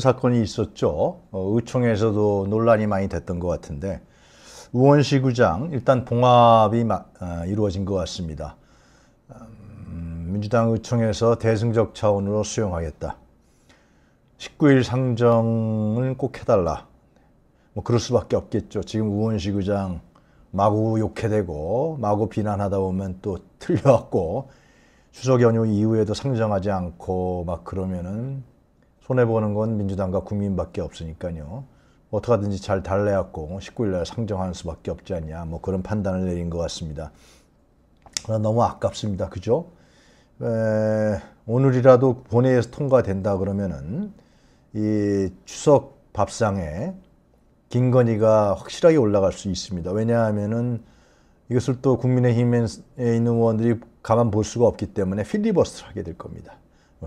사건이 있었죠. 어, 의총에서도 논란이 많이 됐던 것 같은데 우원식의장 일단 봉합이 마, 어, 이루어진 것 같습니다. 음, 민주당 의총에서 대승적 차원으로 수용하겠다. 19일 상정을 꼭 해달라. 뭐 그럴 수밖에 없겠죠. 지금 우원식의장 마구 욕해대고 마구 비난하다 보면 또 틀려갖고 추석 연휴 이후에도 상정하지 않고 막 그러면은 손해보는 건 민주당과 국민밖에 없으니까요. 어떻게든지 잘달래왔고 19일 날상정하는 수밖에 없지 않냐 뭐 그런 판단을 내린 것 같습니다. 그러나 너무 아깝습니다. 그죠? 에, 오늘이라도 본회의에서 통과된다 그러면은 이 추석 밥상에 김건희가 확실하게 올라갈 수 있습니다. 왜냐하면은 이것을 또 국민의힘에 있는 의원들이 가만 볼 수가 없기 때문에 필리버스트를 하게 될 겁니다.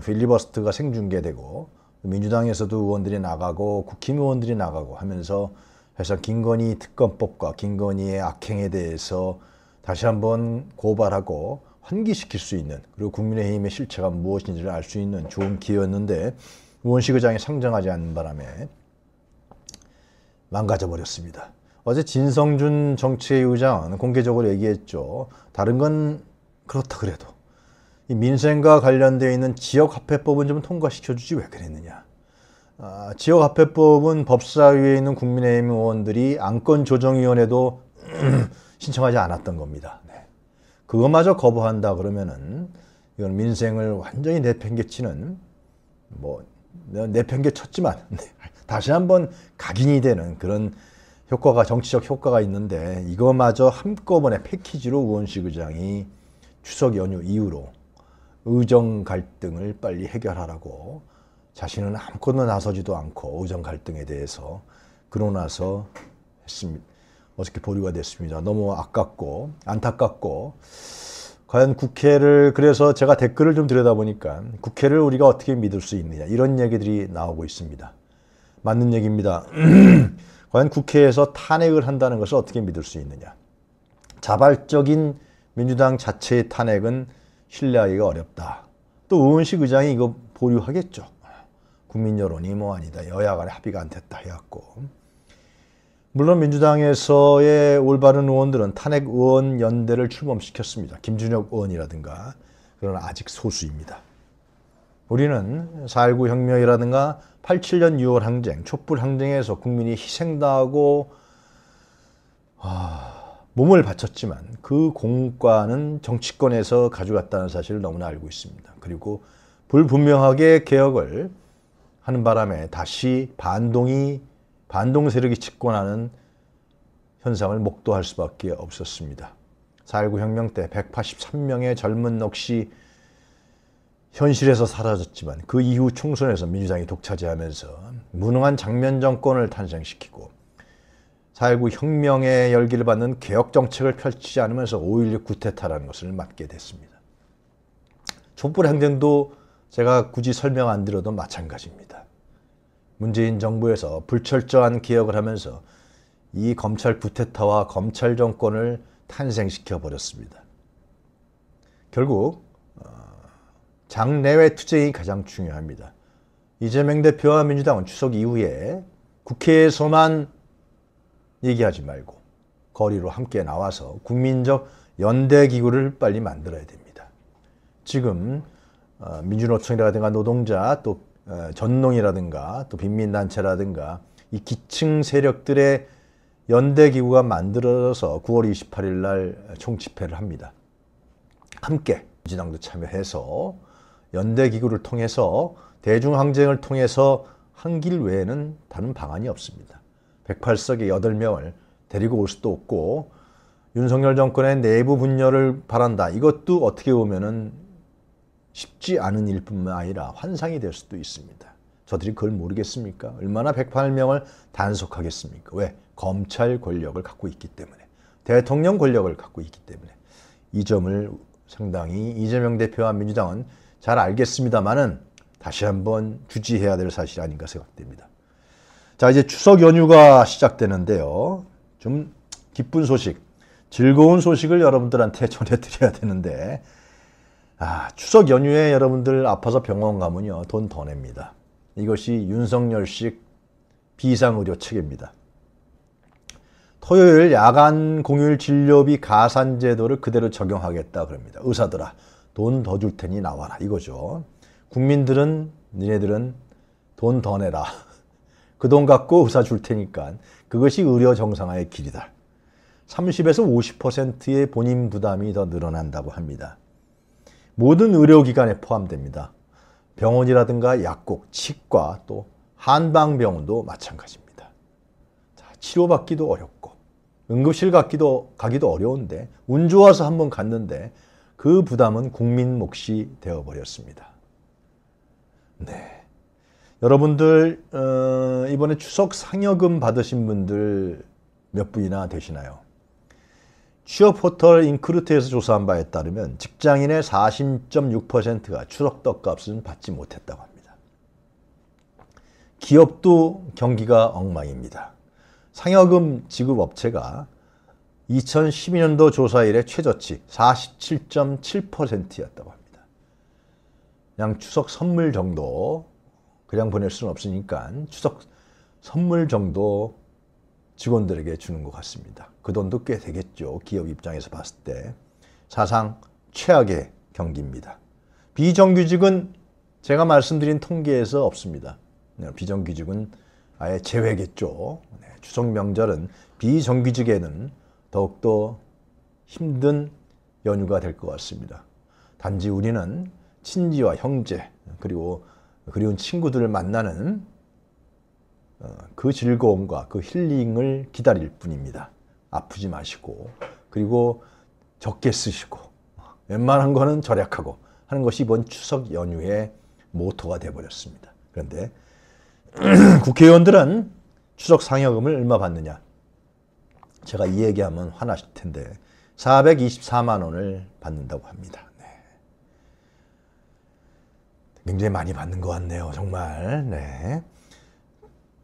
필리버스트가 생중계되고 민주당에서도 의원들이 나가고 국힘 의원들이 나가고 하면서 해실 김건희 특검법과 김건희의 악행에 대해서 다시 한번 고발하고 환기시킬 수 있는 그리고 국민의힘의 실체가 무엇인지를 알 수 있는 좋은 기회였는데 의원식의장이 상정하지 않는 바람에 망가져버렸습니다. 어제 진성준 정치의장은 공개적으로 얘기했죠. 다른 건 그렇다 그래도 이 민생과 관련되어 있는 지역화폐법은 좀 통과시켜주지 왜 그랬느냐. 아, 지역화폐법은 법사위에 있는 국민의힘 의원들이 안건조정위원회도 신청하지 않았던 겁니다. 네. 그것마저 거부한다 그러면은 이건 민생을 완전히 내팽개치는 뭐 내팽개쳤지만 네. 다시 한번 각인이 되는 그런 효과가 정치적 효과가 있는데 이거마저 한꺼번에 패키지로 우원식 의장이 추석 연휴 이후로 의정 갈등을 빨리 해결하라고 자신은 아무것도 나서지도 않고 의정 갈등에 대해서 그러고 나서 했습니다. 어저께 보류가 됐습니다. 너무 아깝고 안타깝고 과연 국회를 그래서 제가 댓글을 좀 들여다보니까 국회를 우리가 어떻게 믿을 수 있느냐 이런 얘기들이 나오고 있습니다. 맞는 얘기입니다. 과연 국회에서 탄핵을 한다는 것을 어떻게 믿을 수 있느냐. 자발적인 민주당 자체의 탄핵은 신뢰하기가 어렵다. 또 우은식 의장이 이거 보류하겠죠. 국민 여론이 뭐 아니다. 여야 간에 합의가 안 됐다 해갖고. 물론 민주당에서의 올바른 의원들은 탄핵 의원 연대를 출범시켰습니다. 김준혁 의원이라든가 그러나 아직 소수입니다. 우리는 4.19 혁명이라든가 87년 6월 항쟁, 촛불 항쟁에서 국민이 희생당하고 아... 몸을 바쳤지만 그 공과는 정치권에서 가져갔다는 사실을 너무나 알고 있습니다. 그리고 불분명하게 개혁을 하는 바람에 다시 반동이 반동 세력이 집권하는 현상을 목도할 수밖에 없었습니다. 4.19 혁명 때 183명의 젊은 넋이 현실에서 사라졌지만 그 이후 총선에서 민주당이 독차지하면서 무능한 장면 정권을 탄생시키고 4.19 혁명의 열기를 받는 개혁 정책을 펼치지 않으면서 5.16구태타라는 것을 맡게 됐습니다. 촛불 행진도 제가 굳이 설명 안 드려도 마찬가지입니다. 문재인 정부에서 불철저한 개혁을 하면서 이 검찰 구테타와 검찰 정권을 탄생시켜 버렸습니다. 결국 어, 장내외 투쟁이 가장 중요합니다. 이재명 대표와 민주당은 추석 이후에 국회에서만 얘기하지 말고 거리로 함께 나와서 국민적 연대기구를 빨리 만들어야 됩니다. 지금 어, 민주노총이라든가 노동자 또 어, 전농이라든가 또 빈민단체라든가 이 기층 세력들의 연대기구가 만들어서 9월 28일 날 총집회를 합니다. 함께 민주당도 참여해서 연대기구를 통해서 대중항쟁을 통해서 한 길 외에는 다른 방안이 없습니다. 108석의 8명을 데리고 올 수도 없고 윤석열 정권의 내부 분열을 바란다. 이것도 어떻게 보면은 쉽지 않은 일뿐만 아니라 환상이 될 수도 있습니다. 저들이 그걸 모르겠습니까? 얼마나 108명을 단속하겠습니까? 왜? 검찰 권력을 갖고 있기 때문에. 대통령 권력을 갖고 있기 때문에. 이 점을 상당히 이재명 대표와 민주당은 잘 알겠습니다만은 다시 한번 주지해야 될 사실 아닌가 생각됩니다. 자, 이제 추석 연휴가 시작되는데요. 좀 기쁜 소식, 즐거운 소식을 여러분들한테 전해드려야 되는데, 아, 추석 연휴에 여러분들 아파서 병원 가면요. 돈 더 냅니다. 이것이 윤석열식 비상의료 체입니다 토요일 야간 공휴일 진료비 가산 제도를 그대로 적용하겠다 그럽니다. 의사들아 돈 더 줄 테니 나와라 이거죠. 국민들은 니네들은 돈 더 내라. 그돈 갖고 의사 줄 테니까 그것이 의료 정상화의 길이다. 30에서 50%의 본인 부담이 더 늘어난다고 합니다. 모든 의료기관에 포함됩니다. 병원이라든가 약국, 치과 또 한방병원도 마찬가지입니다. 자, 치료받기도 어렵고 응급실 갔기도, 가기도 어려운데 운 좋아서 한번 갔는데 그 부담은 국민 몫이 되어버렸습니다. 네. 여러분들 어, 이번에 추석 상여금 받으신 분들 몇 분이나 되시나요? 취업 포털 인크루트에서 조사한 바에 따르면 직장인의 40.6%가 추석 떡값은 받지 못했다고 합니다. 기업도 경기가 엉망입니다. 상여금 지급 업체가 2012년도 조사 일의 최저치 47.7%였다고 합니다. 그냥 추석 선물 정도 그냥 보낼 수는 없으니까 추석 선물 정도 직원들에게 주는 것 같습니다. 그 돈도 꽤 되겠죠. 기업 입장에서 봤을 때. 사상 최악의 경기입니다. 비정규직은 제가 말씀드린 통계에서 없습니다. 네, 비정규직은 아예 제외겠죠. 네, 추석 명절은 비정규직에는 더욱더 힘든 연휴가 될 것 같습니다. 단지 우리는 친지와 형제 그리고 그리운 친구들을 만나는 어, 그 즐거움과 그 힐링을 기다릴 뿐입니다. 아프지 마시고 그리고 적게 쓰시고 웬만한 거는 절약하고 하는 것이 이번 추석 연휴의 모토가 되어버렸습니다. 그런데 국회의원들은 추석 상여금을 얼마 받느냐 제가 이 얘기하면 화나실 텐데 424만 원을 받는다고 합니다. 굉장히 많이 받는 것 같네요. 정말. 네.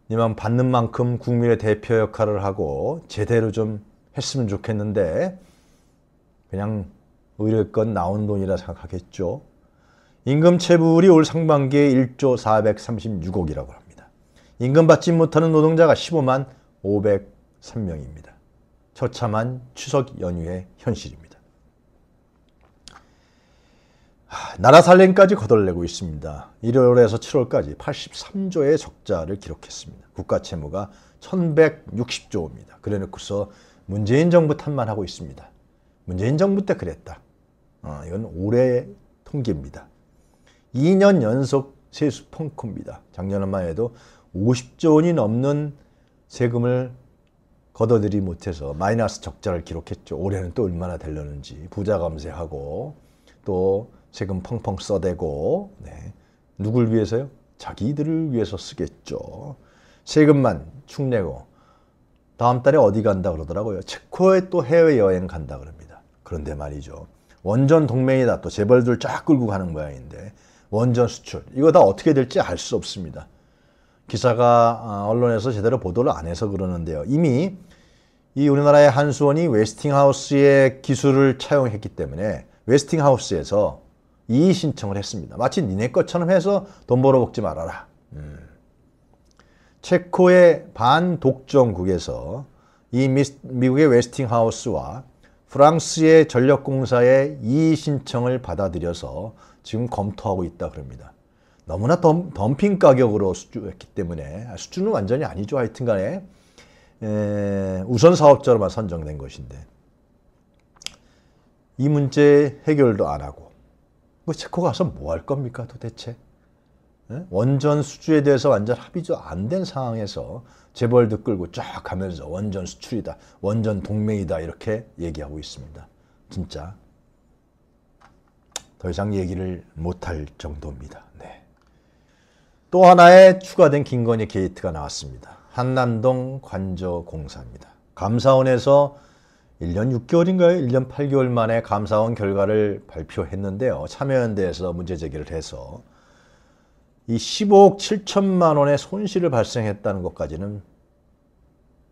이만 받는 만큼 국민의 대표 역할을 하고 제대로 좀 했으면 좋겠는데 그냥 의료권 나온 돈이라 생각하겠죠. 임금 체불이 올 상반기에 1조 436억이라고 합니다. 임금 받지 못하는 노동자가 15만 503명입니다. 처참한 추석 연휴의 현실입니다. 나라 살림까지 거덜내고 있습니다. 1월에서 7월까지 83조의 적자를 기록했습니다. 국가 채무가 1160조입니다. 그래놓고서 문재인 정부 탓만 하고 있습니다. 문재인 정부 때 그랬다. 어, 이건 올해 통계입니다. 2년 연속 세수 펑크입니다. 작년만 해도 50조 원이 넘는 세금을 거어들이 못해서 마이너스 적자를 기록했죠. 올해는 또 얼마나 될려는지 부자 감세하고 또 세금 펑펑 써대고 네. 누굴 위해서요? 자기들을 위해서 쓰겠죠. 세금만 축내고 다음 달에 어디 간다 그러더라고요. 체코에 또 해외여행 간다 그럽니다. 그런데 말이죠. 원전 동맹이다. 또 재벌들 쫙 끌고 가는 모양인데 원전 수출 이거 다 어떻게 될지 알 수 없습니다. 기사가 아, 언론에서 제대로 보도를 안 해서 그러는데요. 이미 이 우리나라의 한수원이 웨스팅하우스의 기술을 차용했기 때문에 웨스팅하우스에서 이의 신청을 했습니다. 마치 니네 것처럼 해서 돈 벌어먹지 말아라. 음. 체코의 반독점국에서 이 미, 국의 웨스팅하우스와 프랑스의 전력공사의 이의 신청을 받아들여서 지금 검토하고 있다 그럽니다. 너무나 덤, 덤핑 가격으로 수주했기 때문에 아, 수주는 완전히 아니죠. 하여튼간 에, 우선 사업자로만 선정된 것인데 이 문제 해결도 안 하고 뭐 체코 가서 뭐 할 겁니까 도대체? 예? 원전 수주에 대해서 완전 합의도 안된 상황에서 재벌도 끌고 쫙 가면서 원전 수출이다, 원전 동맹이다 이렇게 얘기하고 있습니다. 진짜 더 이상 얘기를 못할 정도입니다. 네. 또 하나의 추가된 김건희 게이트가 나왔습니다. 한남동 관저 공사입니다. 감사원에서 1년 6개월인가요? 1년 8개월 만에 감사원 결과를 발표했는데요. 참여연대에서 문제 제기를 해서 이 15억 7천만 원의 손실을 발생했다는 것까지는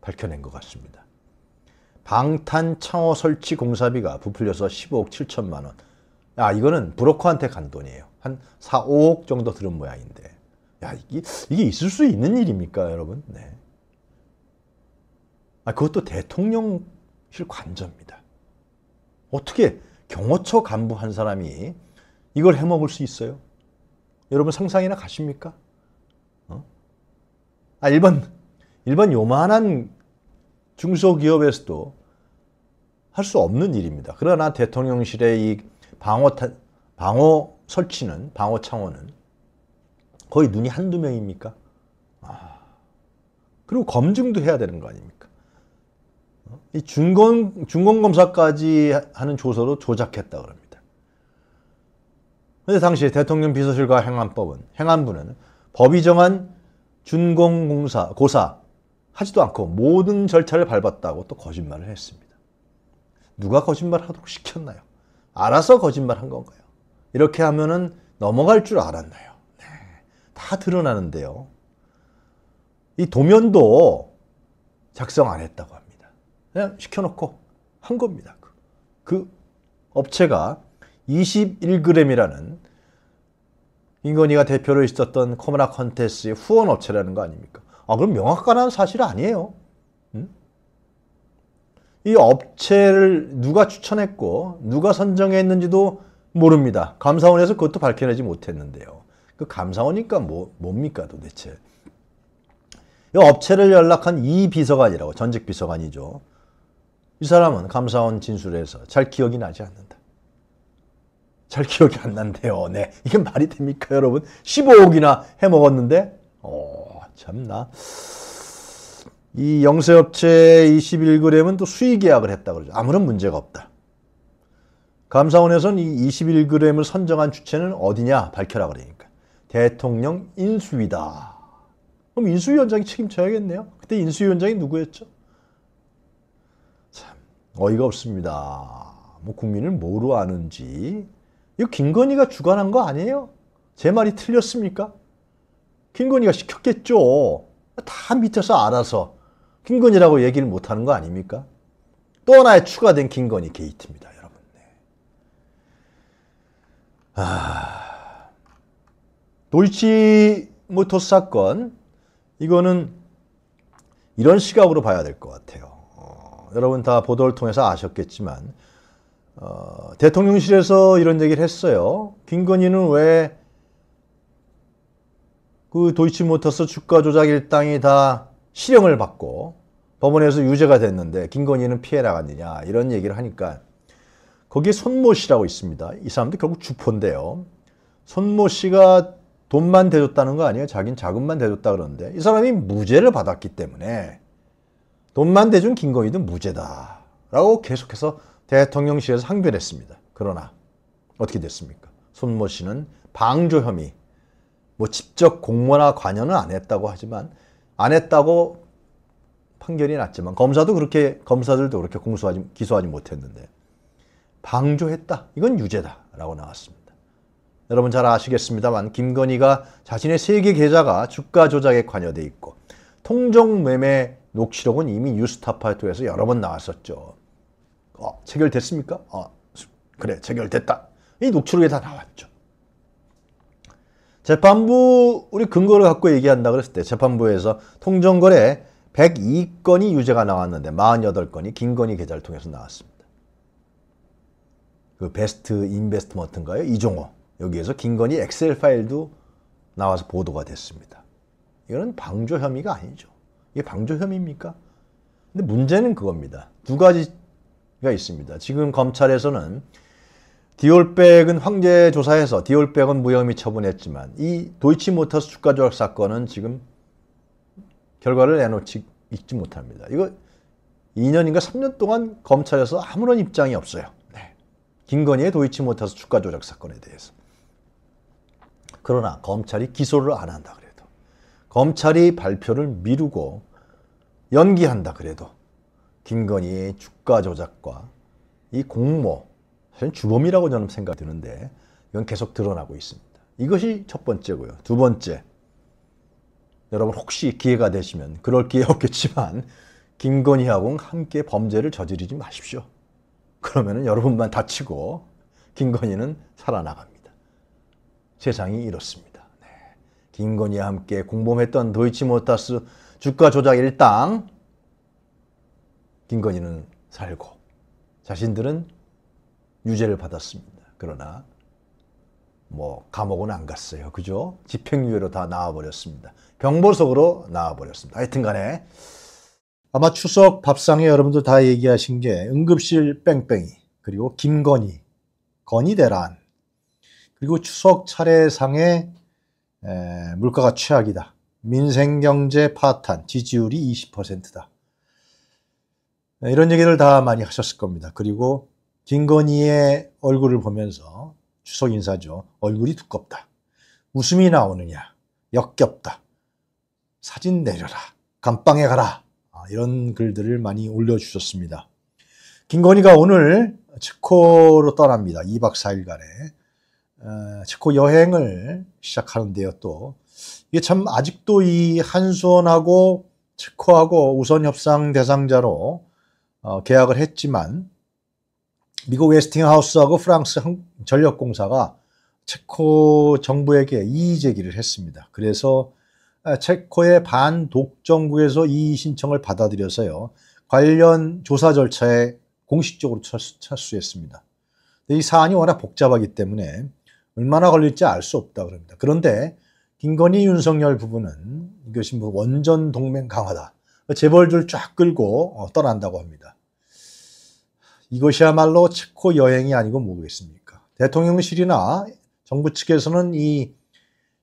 밝혀낸 것 같습니다. 방탄 창호 설치 공사비가 부풀려서 15억 7천만 원. 아, 이거는 브로커한테 간 돈이에요. 한 4, 5억 정도 들은 모양인데. 야, 이게, 이게 있을 수 있는 일입니까, 여러분? 네. 아, 그것도 대통령 실관저입니다. 어떻게 경호처 간부 한 사람이 이걸 해먹을 수 있어요? 여러분 상상이나 가십니까? 어? 아, 일반, 일반 요만한 중소기업에서도 할 수 없는 일입니다. 그러나 대통령실의 이 방어, 방어 설치는, 방어 창호는 거의 눈이 한두 명입니까? 아, 그리고 검증도 해야 되는 거 아닙니까? 이 중건 중건 검사까지 하는 조서로 조작했다 그럽니다. 그런데 당시 대통령 비서실과 행안법은 행안부는 법이 정한 준공 공사 고사 하지도 않고 모든 절차를 밟았다고 또 거짓말을 했습니다. 누가 거짓말하도록 시켰나요? 알아서 거짓말한 건가요? 이렇게 하면은 넘어갈 줄 알았나요? 네, 다 드러나는데요. 이 도면도 작성 안 했다고 그냥 시켜놓고 한 겁니다. 그, 그 업체가 21g이라는 인건이가 대표로 있었던 코모나 컨테스의 후원 업체라는 거 아닙니까? 아 그럼 명확한 사실 아니에요. 음? 이 업체를 누가 추천했고 누가 선정했는지도 모릅니다. 감사원에서 그것도 밝혀내지 못했는데요. 그 감사원이니까 뭐, 뭡니까 도대체. 이 업체를 연락한 이 비서관이라고 전직 비서관이죠. 이 사람은 감사원 진술에서 잘 기억이 나지 않는다. 잘 기억이 안 난대요. 네. 이게 말이 됩니까, 여러분? 15억이나 해 먹었는데? 오, 어, 참나. 이 영세업체 21g은 또 수의 계약을 했다 그러죠. 아무런 문제가 없다. 감사원에서는 이 21g을 선정한 주체는 어디냐 밝혀라 그러니까 대통령 인수위다. 그럼 인수위원장이 책임져야겠네요. 그때 인수위원장이 누구였죠? 어이가 없습니다. 뭐 국민을 뭐로 아는지. 이거 김건희가 주관한 거 아니에요? 제 말이 틀렸습니까? 김건희가 시켰겠죠. 다 밑에서 알아서 김건희라고 얘기를 못하는 거 아닙니까? 또 하나의 추가된 김건희 게이트입니다. 여러분. 네. 아... 도이치모터 사건 이거는 이런 시각으로 봐야 될 것 같아요. 여러분 다 보도를 통해서 아셨겠지만 어, 대통령실에서 이런 얘기를 했어요. 김건희는 왜 그 도이치모터스 주가 조작 일당이 다 실형을 받고 법원에서 유죄가 됐는데 김건희는 피해 나갔느냐 이런 얘기를 하니까 거기에 손모 씨라고 있습니다. 이 사람도 결국 주포인데요. 손모 씨가 돈만 대줬다는 거 아니에요? 자기는 자금만 대줬다 그러는데 이 사람이 무죄를 받았기 때문에 돈만 대준 김건희는 무죄다. 라고 계속해서 대통령실에서 항변했습니다. 그러나 어떻게 됐습니까? 손모 씨는 방조 혐의, 뭐 직접 공모나 관여는 안 했다고 하지만 안 했다고 판결이 났지만 검사도 그렇게 검사들도 그렇게 공소하지 기소하지 못했는데 방조했다. 이건 유죄다라고 나왔습니다. 여러분 잘 아시겠습니다만 김건희가 자신의 세계 계좌가 주가 조작에 관여돼 있고 통정 매매 녹취록은 이미 뉴스타파에 통해서 여러 번 나왔었죠. 어, 체결됐습니까? 어, 그래, 체결됐다. 이 녹취록에 다 나왔죠. 재판부, 우리 근거를 갖고 얘기한다 그랬을 때 재판부에서 통정거래 102건이 유죄가 나왔는데 48건이 김건희 계좌를 통해서 나왔습니다. 그 베스트 인베스트먼트인가요? 이종호. 여기에서 김건희 엑셀 파일도 나와서 보도가 됐습니다. 이거는 방조 혐의가 아니죠. 이게 방조 혐의입니까? 근데 문제는 그겁니다. 두 가지가 있습니다. 지금 검찰에서는 디올백은 황제 조사에서 디올백은 무혐의 처분했지만 이 도이치모터스 주가 조작 사건은 지금 결과를 내놓지 있지 못합니다. 이거 2년인가 3년 동안 검찰에서 아무런 입장이 없어요. 네. 김건희의 도이치모터스 주가 조작 사건에 대해서. 그러나 검찰이 기소를 안 한다 그래도 검찰이 발표를 미루고 연기한다 그래도 김건희의 주가 조작과 이 공모 사실 주범이라고 저는 생각이 드는데 이건 계속 드러나고 있습니다. 이것이 첫 번째고요. 두 번째 여러분 혹시 기회가 되시면 그럴 기회 없겠지만 김건희하고 함께 범죄를 저지르지 마십시오. 그러면 여러분만 다치고 김건희는 살아나갑니다. 세상이 이렇습니다. 네. 김건희와 함께 공범했던 도이치모타스 주가 조작 일당 김건희는 살고 자신들은 유죄를 받았습니다. 그러나 뭐 감옥은 안 갔어요. 그죠? 집행유예로 다 나와버렸습니다. 병보석으로 나와버렸습니다. 하여튼 간에 아마 추석 밥상에 여러분들 다 얘기하신 게 응급실 뺑뺑이 그리고 김건희, 건희대란 그리고 추석 차례상에 에, 물가가 최악이다. 민생경제 파탄, 지지율이 20%다. 이런 얘기를 다 많이 하셨을 겁니다. 그리고 김건희의 얼굴을 보면서 추석 인사죠. 얼굴이 두껍다. 웃음이 나오느냐. 역겹다. 사진 내려라. 감방에 가라. 아, 이런 글들을 많이 올려주셨습니다. 김건희가 오늘 체코로 떠납니다. 2박 4일간의 체코 여행을 시작하는데요. 또 이게 참 아직도 이 한수원하고 체코하고 우선 협상 대상자로 어, 계약을 했지만 미국 웨스팅하우스하고 프랑스 전력공사가 체코 정부에게 이의 제기를 했습니다. 그래서 아, 체코의 반독정국에서 이의 신청을 받아들여서요. 관련 조사 절차에 공식적으로 철수했습니다. 근데 이 사안이 워낙 복잡하기 때문에 얼마나 걸릴지 알 수 없다 그럽니다. 그런데 김건희 윤석열 부부는 이것이 뭐 원전 동맹 강화다. 재벌들 쫙 끌고 어, 떠난다고 합니다. 이것이야말로 체코 여행이 아니고 뭐겠습니까? 대통령실이나 정부 측에서는 이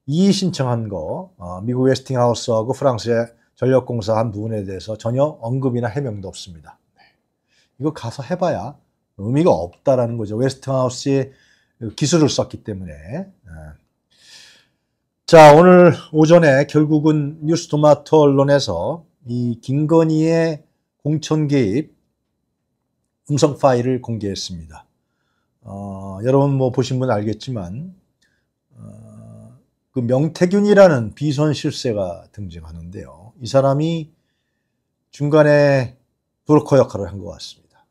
이의 신청한 거 어, 미국 웨스팅하우스하고 프랑스의 전력공사 한 부분에 대해서 전혀 언급이나 해명도 없습니다. 네. 이거 가서 해봐야 의미가 없다라는 거죠. 웨스팅하우스의 기술을 썼기 때문에 네. 자, 오늘 오전에 결국은 뉴스 토마토 언론에서 이 김건희의 공천 개입 음성 파일을 공개했습니다. 어, 여러분 뭐 보신 분 알겠지만 어, 그 명태균이라는 비선 실세가 등장하는데요. 이 사람이 중간에 브로커 역할을 한 것 같습니다.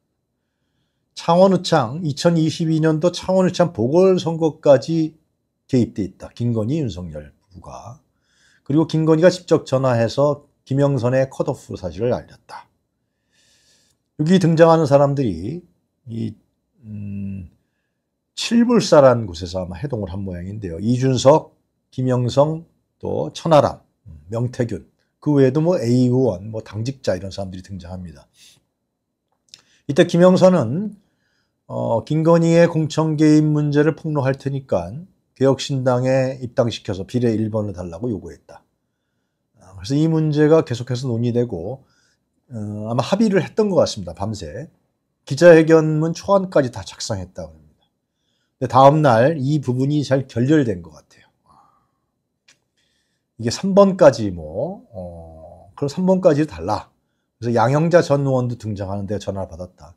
창원의창 2022년도 창원의창 보궐선거까지 개입돼 있다. 김건희, 윤석열 부부가. 그리고 김건희가 직접 전화해서 김영선의 컷오프 사실을 알렸다. 여기 등장하는 사람들이 이 음, 칠불사라는 곳에서 아마 해동을 한 모양인데요. 이준석, 김영성, 또 천하람, 음, 명태균 그 외에도 뭐 A 의원, 뭐 당직자 이런 사람들이 등장합니다. 이때 김영선은 어, 김건희의 공천 개입 문제를 폭로할 테니까 개혁신당에 입당시켜서 비례 1번을 달라고 요구했다. 아, 그래서 이 문제가 계속해서 논의되고 어, 아마 합의를 했던 것 같습니다. 밤새 기자회견문 초안까지 다 작성했다고 합니다. 근데 다음 날 이 부분이 잘 결렬된 것 같아요. 이게 3번까지 뭐 어, 그럼 3번까지 달라. 그래서 양형자 전 의원도 등장하는데 전화를 받았다.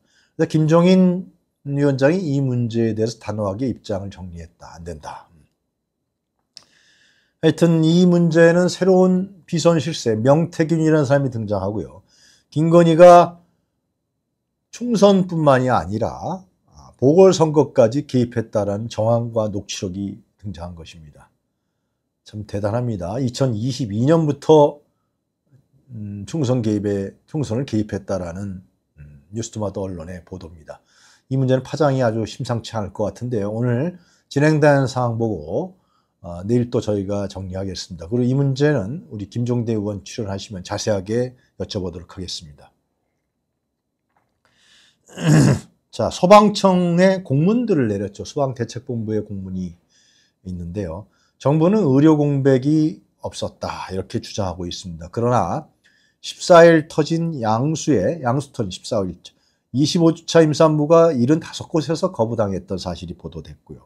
김종인 위원장이 이 문제에 대해서 단호하게 입장을 정리했다. 안 된다. 하여튼 이 문제는 새로운 비선 실세 명태균이라는 사람이 등장하고요. 김건희가 총선뿐만이 아니라 보궐선거까지 개입했다는 정황과 녹취록이 등장한 것입니다. 참 대단합니다. 2022년부터 음, 총선 개입에 총선을 개입했다라는 음, 뉴스토마토 언론의 보도입니다. 이 문제는 파장이 아주 심상치 않을 것 같은데요. 오늘 진행된 상황 보고 어, 내일 또 저희가 정리하겠습니다. 그리고 이 문제는 우리 김종대 의원 출연하시면 자세하게 여쭤보도록 하겠습니다. 자, 소방청의 공문들을 내렸죠. 소방대책본부의 공문이 있는데요. 정부는 의료 공백이 없었다. 이렇게 주장하고 있습니다. 그러나 14일 터진 양수의, 양수터진 14일, 25주차 임산부가 75곳에서 거부당했던 사실이 보도됐고요.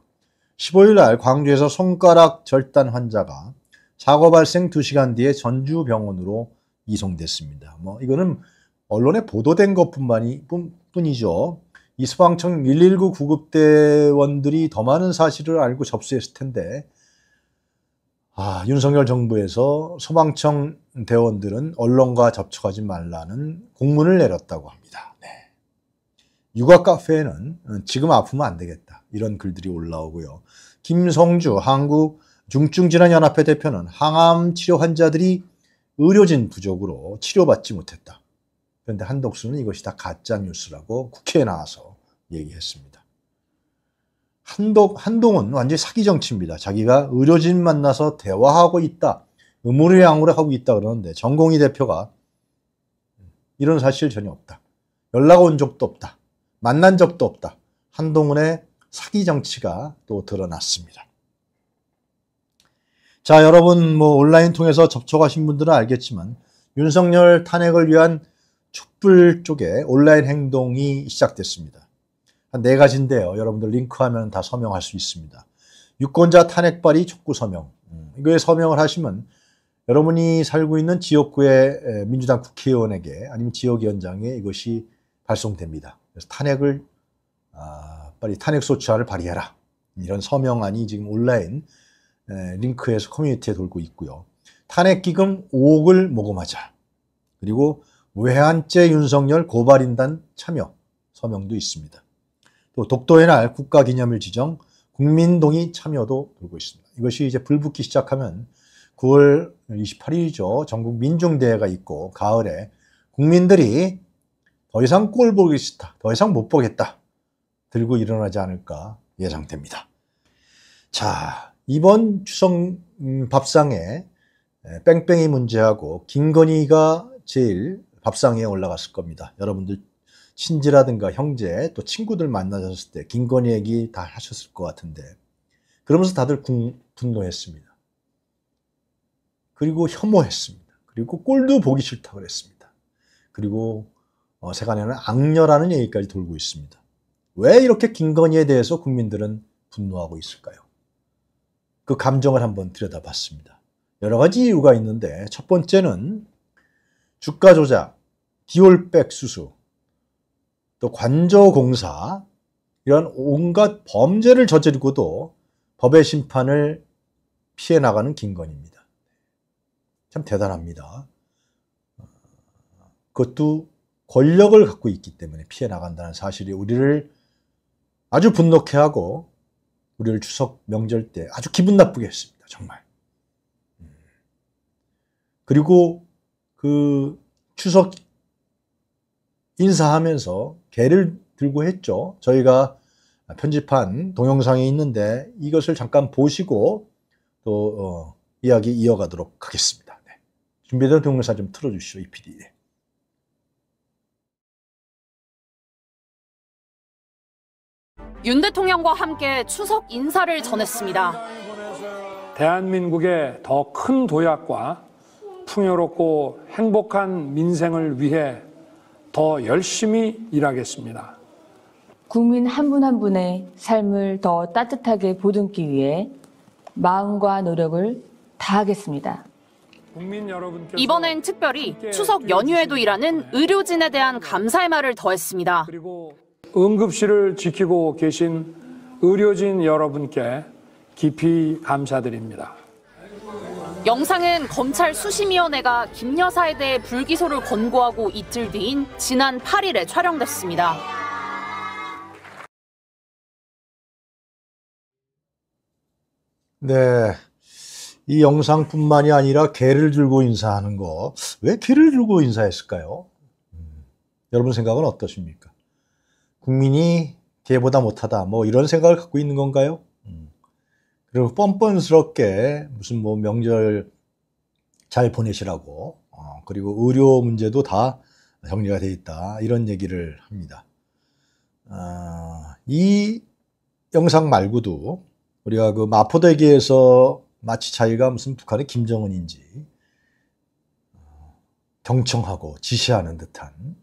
15일 날 광주에서 손가락 절단 환자가 사고 발생 2시간 뒤에 전주병원으로 이송됐습니다. 뭐 이거는 언론에 보도된 것뿐만이 뿐이죠. 이 소방청 119 구급대원들이 더 많은 사실을 알고 접수했을 텐데 아, 윤석열 정부에서 소방청 대원들은 언론과 접촉하지 말라는 공문을 내렸다고 합니다. 육아 카페에는 어, 지금 아프면 안 되겠다 이런 글들이 올라오고요. 김성주 한국 중증질환연합회 대표는 항암 치료 환자들이 의료진 부족으로 치료받지 못했다. 그런데 한독수는 이것이 다 가짜 뉴스라고 국회에 나와서 얘기했습니다. 한독 한동은 완전히 사기 정치입니다. 자기가 의료진 만나서 대화하고 있다. 의무를 양으로 하고 있다 그러는데 전공의 대표가 이런 사실 전혀 없다. 연락 온 적도 없다. 만난 적도 없다. 한동훈의 사기 정치가 또 드러났습니다. 자, 여러분 뭐 온라인 통해서 접촉하신 분들은 알겠지만 윤석열 탄핵을 위한 촛불 쪽에 온라인 행동이 시작됐습니다. 한 네 가지인데요. 여러분들 링크하면 다 서명할 수 있습니다. 유권자 탄핵 발의 촉구 서명. 음, 이거에 서명을 하시면 여러분이 살고 있는 지역구의 민주당 국회의원에게 아니면 지역위원장에 이것이 발송됩니다. 그래서 탄핵을 아, 빨리 탄핵 소추안을 발의해라 이런 서명안이 지금 온라인 링크에서 커뮤니티에 돌고 있고요. 탄핵 기금 5억을 모금하자 그리고 외환죄 윤석열 고발인단 참여 서명도 있습니다. 또 독도의 날 국가기념일 지정 국민동의 참여도 돌고 있습니다. 이것이 이제 불붙기 시작하면 9월 28일이죠. 전국 민중대회가 있고 가을에 국민들이 더 이상 꼴 보기 싫다. 더 이상 못 보겠다. 들고 일어나지 않을까 예상됩니다. 자, 이번 추석 음, 밥상에 뺑뺑이 문제하고 김건희가 제일 밥상에 올라갔을 겁니다. 여러분들 친지라든가 형제 또 친구들 만나셨을 때 김건희 얘기 다 하셨을 것 같은데 그러면서 다들 분노했습니다. 그리고 혐오했습니다. 그리고 꼴도 보기 싫다고 그랬습니다. 그리고 어, 세간에는 악녀라는 얘기까지 돌고 있습니다. 왜 이렇게 김건희에 대해서 국민들은 분노하고 있을까요? 그 감정을 한번 들여다봤습니다. 여러 가지 이유가 있는데 첫 번째는 주가 조작, 디올백 수수, 또 관저공사 이런 온갖 범죄를 저지르고도 법의 심판을 피해 나가는 김건입니다. 참 대단합니다. 어, 그것도 권력을 갖고 있기 때문에 피해 나간다는 사실이 우리를 아주 분노케 하고 우리를 추석 명절 때 아주 기분 나쁘게 했습니다. 정말. 음. 그리고 그 추석 인사하면서 개를 들고 했죠. 저희가 편집한 동영상이 있는데 이것을 잠깐 보시고 또 어, 이야기 이어가도록 하겠습니다. 네. 준비된 동영상 좀 틀어주시죠, 이 PD. 윤 대통령과 함께 추석 인사를 전했습니다. 대한민국의 더 큰 도약과 풍요롭고 행복한 민생을 위해 더 열심히 일하겠습니다. 국민 한 분 한 분의 삶을 더 따뜻하게 보듬기 위해 마음과 노력을 다하겠습니다. 이번엔 특별히 추석 연휴에도 일하는 의료진에 대한 감사의 말을 더했습니다. 응급실을 지키고 계신 의료진 여러분께 깊이 감사드립니다. 영상은 검찰 수심위원회가 김 여사에 대해 불기소를 권고하고 이틀 뒤인 지난 8일에 촬영됐습니다. 네. 이 영상뿐만이 아니라 개를 들고 인사하는 거. 왜 개를 들고 인사했을까요? 음, 여러분 생각은 어떠십니까? 국민이 개보다 못하다 뭐 이런 생각을 갖고 있는 건가요? 음. 그리고 뻔뻔스럽게 무슨 뭐 명절 잘 보내시라고 어, 그리고 의료 문제도 다 정리가 돼 있다 이런 얘기를 합니다. 어, 이 영상 말고도 우리가 그 마포대기에서 마치 자기가 무슨 북한의 김정은인지 어, 경청하고 지시하는 듯한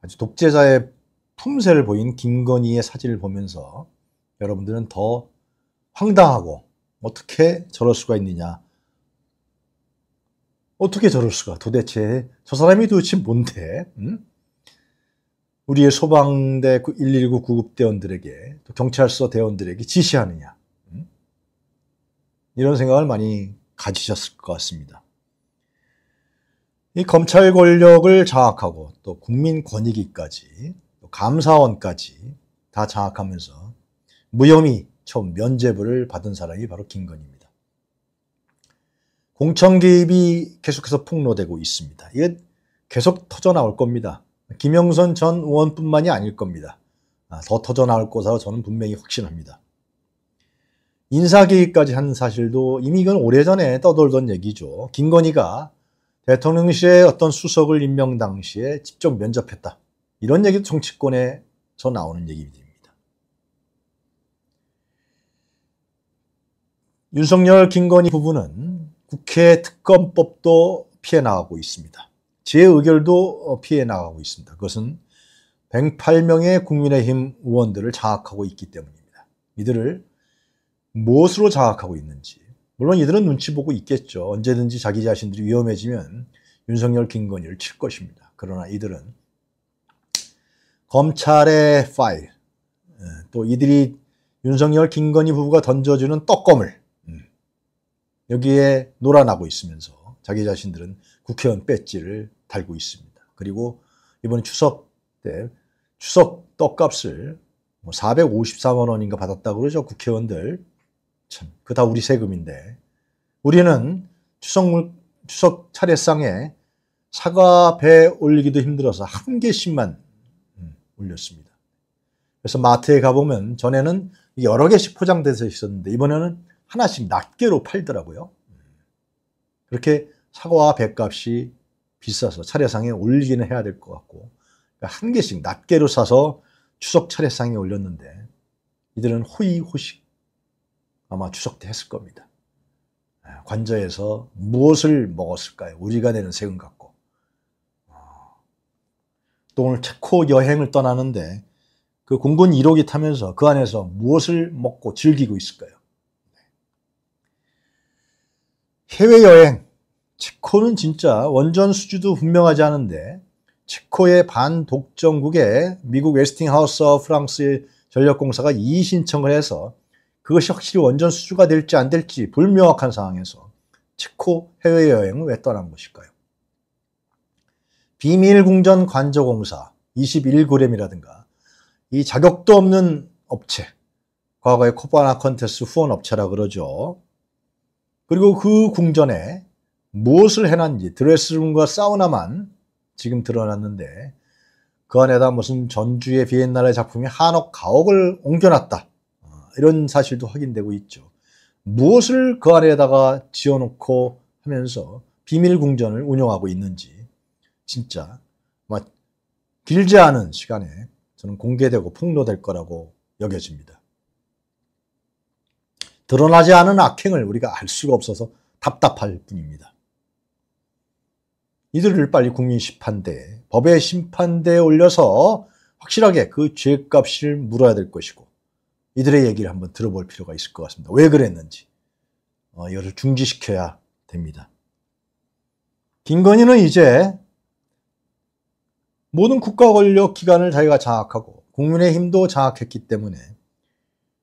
아주 독재자의 품새를 보인 김건희의 사진을 보면서 여러분들은 더 황당하고 어떻게 저럴 수가 있느냐 어떻게 저럴 수가 도대체 저 사람이 도대체 뭔데 응? 우리의 소방대 119 구급대원들에게 또 경찰서 대원들에게 지시하느냐 응? 이런 생각을 많이 가지셨을 것 같습니다. 이 검찰 권력을 장악하고 또 국민 권익위까지 감사원까지 다 장악하면서 무혐의 처음 면제부를 받은 사람이 바로 김건희입니다. 공천 개입이 계속해서 폭로되고 있습니다. 이게 계속 터져나올 겁니다. 김영선 전 의원뿐만이 아닐 겁니다. 아, 더 터져나올 것으로 저는 분명히 확신합니다. 인사개입까지 한 사실도 이미 이건 오래전에 떠돌던 얘기죠. 김건희가 대통령실의 어떤 수석을 임명 당시에 직접 면접했다. 이런 얘기도 정치권에서 나오는 얘기입니다. 윤석열, 김건희 부부는 국회 특검법도 피해 나가고 있습니다. 제 의결도 어, 피해 나가고 있습니다. 그것은 108명의 국민의힘 의원들을 장악하고 있기 때문입니다. 이들을 무엇으로 장악하고 있는지 물론 이들은 눈치 보고 있겠죠. 언제든지 자기 자신들이 위험해지면 윤석열, 김건희를 칠 것입니다. 그러나 이들은 검찰의 파일, 예, 또 이들이 윤석열, 김건희 부부가 던져주는 떡검을 음, 여기에 놀아나고 있으면서 자기 자신들은 국회의원 배지를 달고 있습니다. 그리고 이번 추석 때 추석 떡값을 454만 뭐 원인가 받았다고 그러죠. 국회의원들. 참, 그 다 우리 세금인데. 우리는 추석, 추석 차례상에 사과 배 올리기도 힘들어서 한 개씩만 올렸습니다. 그래서 마트에 가보면 전에는 여러 개씩 포장돼서 있었는데 이번에는 하나씩 낱개로 팔더라고요. 그렇게 사과와 배값이 비싸서 차례상에 올리기는 해야 될 것 같고 그러니까 한 개씩 낱개로 사서 추석 차례상에 올렸는데 이들은 호의호식 아마 추석 때 했을 겁니다. 예, 관저에서 무엇을 먹었을까요? 우리가 내는 세금 갖고. 또 오늘 체코 여행을 떠나는데 그 공군 1호기 타면서 그 안에서 무엇을 먹고 즐기고 있을까요? 네. 해외여행. 체코는 진짜 원전 수주도 분명하지 않은데 체코의 반독점국에 미국 웨스팅하우스 어 프랑스의 전력공사가 이의 신청을 해서 그것이 확실히 원전 수주가 될지 안 될지 불명확한 상황에서 체코 해외여행을 왜 떠난 것일까요? 비밀궁전 관저공사 2 1그램이라든가이 자격도 없는 업체 과거의 코바나 컨테스 후원 업체라 그러죠. 그리고 그 궁전에 무엇을 해놨는지 드레스룸과 사우나만 지금 드러났는데 그 안에다 무슨 전주의 비엔날레 작품이 한옥 가옥을 옮겨놨다 이런 사실도 확인되고 있죠. 무엇을 그 안에다가 지어놓고 하면서 비밀 궁전을 운영하고 있는지 진짜 막 길지 않은 시간에 저는 공개되고 폭로될 거라고 여겨집니다. 드러나지 않은 악행을 우리가 알 수가 없어서 답답할 뿐입니다. 이들을 빨리 국민 심판대에 법의 심판대에 올려서 확실하게 그 죄값을 물어야 될 것이고 이들의 얘기를 한번 들어볼 필요가 있을 것 같습니다. 왜 그랬는지 어, 이것을 중지시켜야 됩니다. 김건희는 이제 모든 국가 권력 기관을 자기가 장악하고 국민의 힘도 장악했기 때문에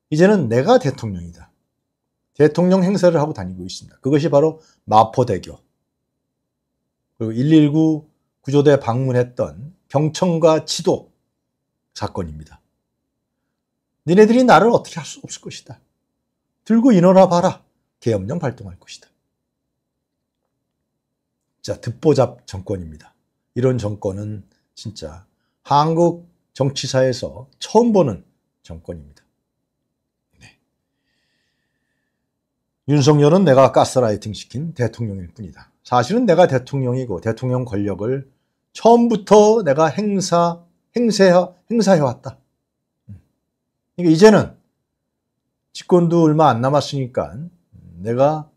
이제는 내가 대통령이다. 대통령 행사를 하고 다니고 있습니다. 그것이 바로 마포대교. 그리고 119 구조대 방문했던 경청과 지도 사건입니다. 니네들이 나를 어떻게 할 수 없을 것이다. 들고 인원화 봐라. 계엄령 발동할 것이다. 자, 듣보잡 정권입니다. 이런 정권은 진짜 한국 정치사에서 처음 보는 정권입니다. 네. 윤석열은 내가 가스라이팅 시킨 대통령일 뿐이다. 사실은 내가 대통령이고 대통령 권력을 처음부터 내가 행사, 행세, 행사해왔다. 음. 그러니까 이제는 집권도 얼마 안 남았으니까 내가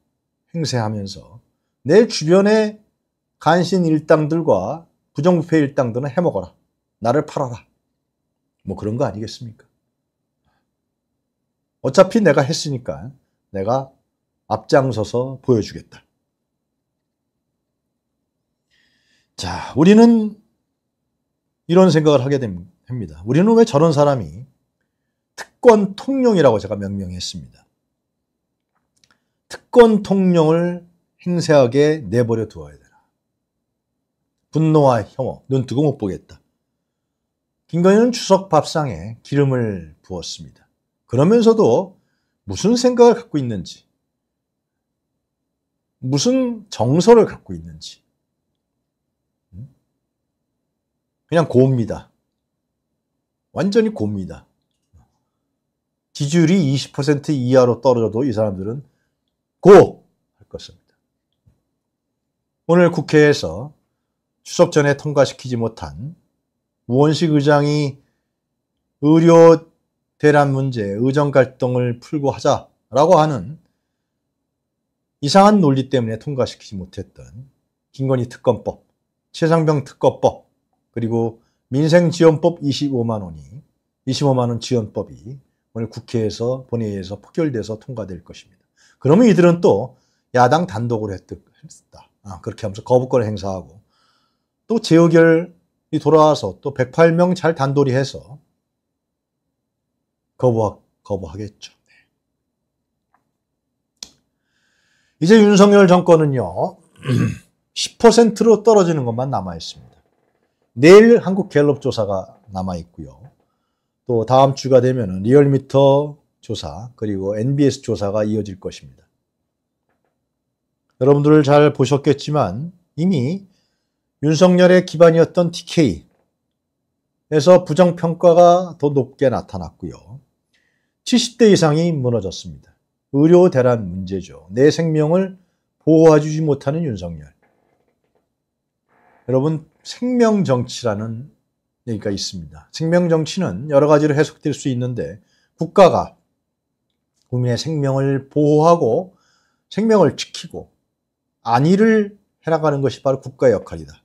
행세하면서 내 주변의 간신일당들과 부정부패 일당들은 해먹어라. 나를 팔아라. 뭐 그런 거 아니겠습니까? 어차피 내가 했으니까 내가 앞장서서 보여주겠다. 자, 우리는 이런 생각을 하게 됩니다. 우리는 왜 저런 사람이 특권 통용이라고 제가 명명했습니다. 특권 통용을 행세하게 내버려 두어야 돼. 분노와 혐오, 눈뜨고 못 보겠다. 김건희는 추석 밥상에 기름을 부었습니다. 그러면서도 무슨 생각을 갖고 있는지, 무슨 정서를 갖고 있는지, 음? 그냥 고입니다. 완전히 고입니다. 지지율이 20% 이하로 떨어져도 이 사람들은 고! 할 것입니다. 오늘 국회에서 추석 전에 통과시키지 못한 우원식 의장이 의료 대란 문제, 의정 갈등을 풀고 하자라고 하는 이상한 논리 때문에 통과시키지 못했던 김건희 특검법, 최상병 특검법, 그리고 민생지원법 25만원이, 25만원 지원법이 오늘 국회에서 본회의에서 포결돼서 통과될 것입니다. 그러면 이들은 또 야당 단독으로 했다. 아, 그렇게 하면서 거부권을 행사하고 또 재의결이 돌아와서 또 108명 잘 단돌이 해서 거부하, 거부하겠죠. 이제 윤석열 정권은요, 10%로 떨어지는 것만 남아있습니다. 내일 한국 갤럽 조사가 남아있고요. 또 다음 주가 되면 리얼미터 조사, 그리고 NBS 조사가 이어질 것입니다. 여러분들 잘 보셨겠지만 이미 윤석열의 기반이었던 TK에서 부정평가가 더 높게 나타났고요. 70대 이상이 무너졌습니다. 의료 대란 문제죠. 내 생명을 보호해주지 못하는 윤석열. 여러분 생명 정치라는 얘기가 있습니다. 생명 정치는 여러 가지로 해석될 수 있는데 국가가 국민의 생명을 보호하고 생명을 지키고 안위를 해나가는 것이 바로 국가의 역할이다.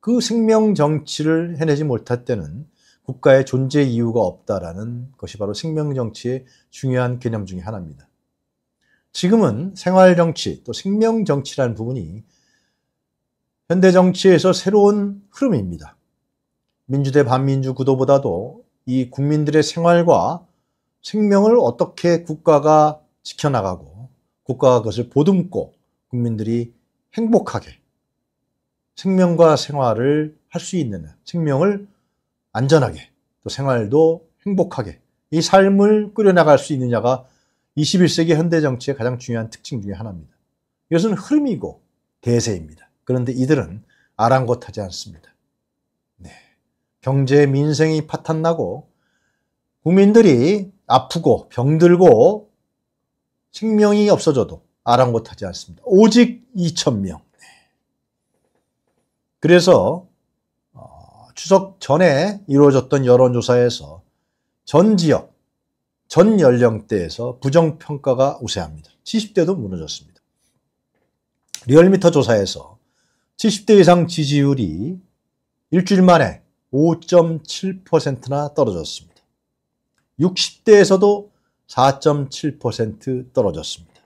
그 생명 정치를 해내지 못할 때는 국가의 존재 이유가 없다라는 것이 바로 생명 정치의 중요한 개념 중의 하나입니다. 지금은 생활 정치 또 생명 정치라는 부분이 현대 정치에서 새로운 흐름입니다. 민주대 반민주 구도보다도 이 국민들의 생활과 생명을 어떻게 국가가 지켜나가고 국가가 그것을 보듬고 국민들이 행복하게 생명과 생활을 할 수 있는 생명을 안전하게 또 생활도 행복하게 이 삶을 꾸려나갈 수 있느냐가 21세기 현대 정치의 가장 중요한 특징 중의 하나입니다. 이것은 흐름이고 대세입니다. 그런데 이들은 아랑곳하지 않습니다. 네. 경제 민생이 파탄나고 국민들이 아프고 병들고 생명이 없어져도 아랑곳하지 않습니다. 오직 2천명 그래서 어, 추석 전에 이루어졌던 여론조사에서 전 지역, 전 연령대에서 부정평가가 우세합니다. 70대도 무너졌습니다. 리얼미터 조사에서 70대 이상 지지율이 일주일 만에 5.7%나 떨어졌습니다. 60대에서도 4.7% 떨어졌습니다.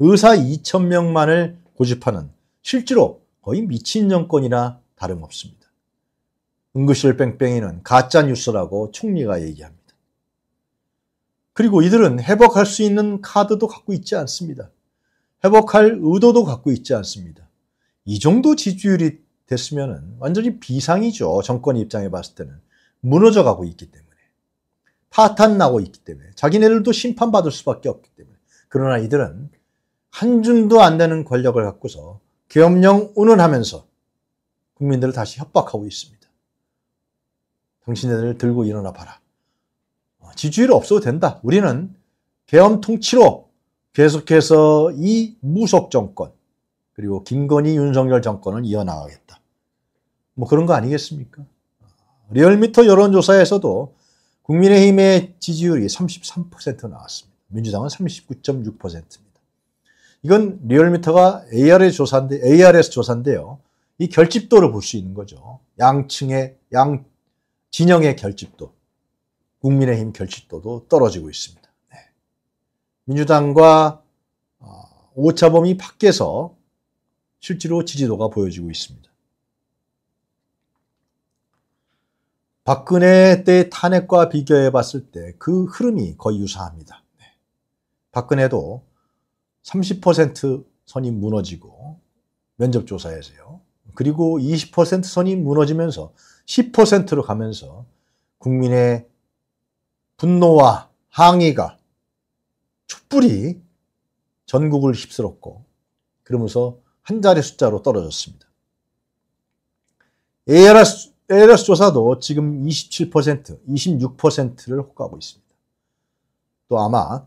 의사 2천명만을 고집하는 실제로 거의 미친 정권이나 다름없습니다. 응급실 뺑뺑이는 가짜 뉴스라고 총리가 얘기합니다. 그리고 이들은 회복할 수 있는 카드도 갖고 있지 않습니다. 회복할 의도도 갖고 있지 않습니다. 이 정도 지지율이 됐으면 완전히 비상이죠. 정권 입장에 봤을 때는 무너져 가고 있기 때문에 파탄 나고 있기 때문에 자기네들도 심판받을 수밖에 없기 때문에 그러나 이들은 한 줌도 안 되는 권력을 갖고서 계엄령 운운하면서 국민들을 다시 협박하고 있습니다. 당신네들 들고 일어나 봐라. 어, 지주의 없어도 된다. 우리는 계엄 통치로 계속해서 이 무속 정권 그리고 김건희 윤석열 정권을 이어나가겠다. 뭐 그런 거 아니겠습니까? 리얼미터 여론조사에서도 국민의힘의 지지율이 33% 나왔습니다. 민주당은 39.6%입니다. 이건 리얼미터가 AR의 조사인데, ARS 조사인데요. 이 결집도를 볼 수 있는 거죠. 양층의, 양, 진영의 결집도. 국민의힘 결집도도 떨어지고 있습니다. 네. 민주당과 어, 오차범위 밖에서 실제로 지지도가 보여지고 있습니다. 박근혜 때 탄핵과 비교해 봤을 때 그 흐름이 거의 유사합니다. 네. 박근혜도 30% 선이 무너지고 면접 조사에서요. 그리고 20% 선이 무너지면서 10%로 가면서 국민의 분노와 항의가 촛불이 전국을 휩쓸었고 그러면서 한 자리 숫자로 떨어졌습니다. ARS, ARS 조사도 지금 27%, 26%를 호가하고 있습니다. 또 아마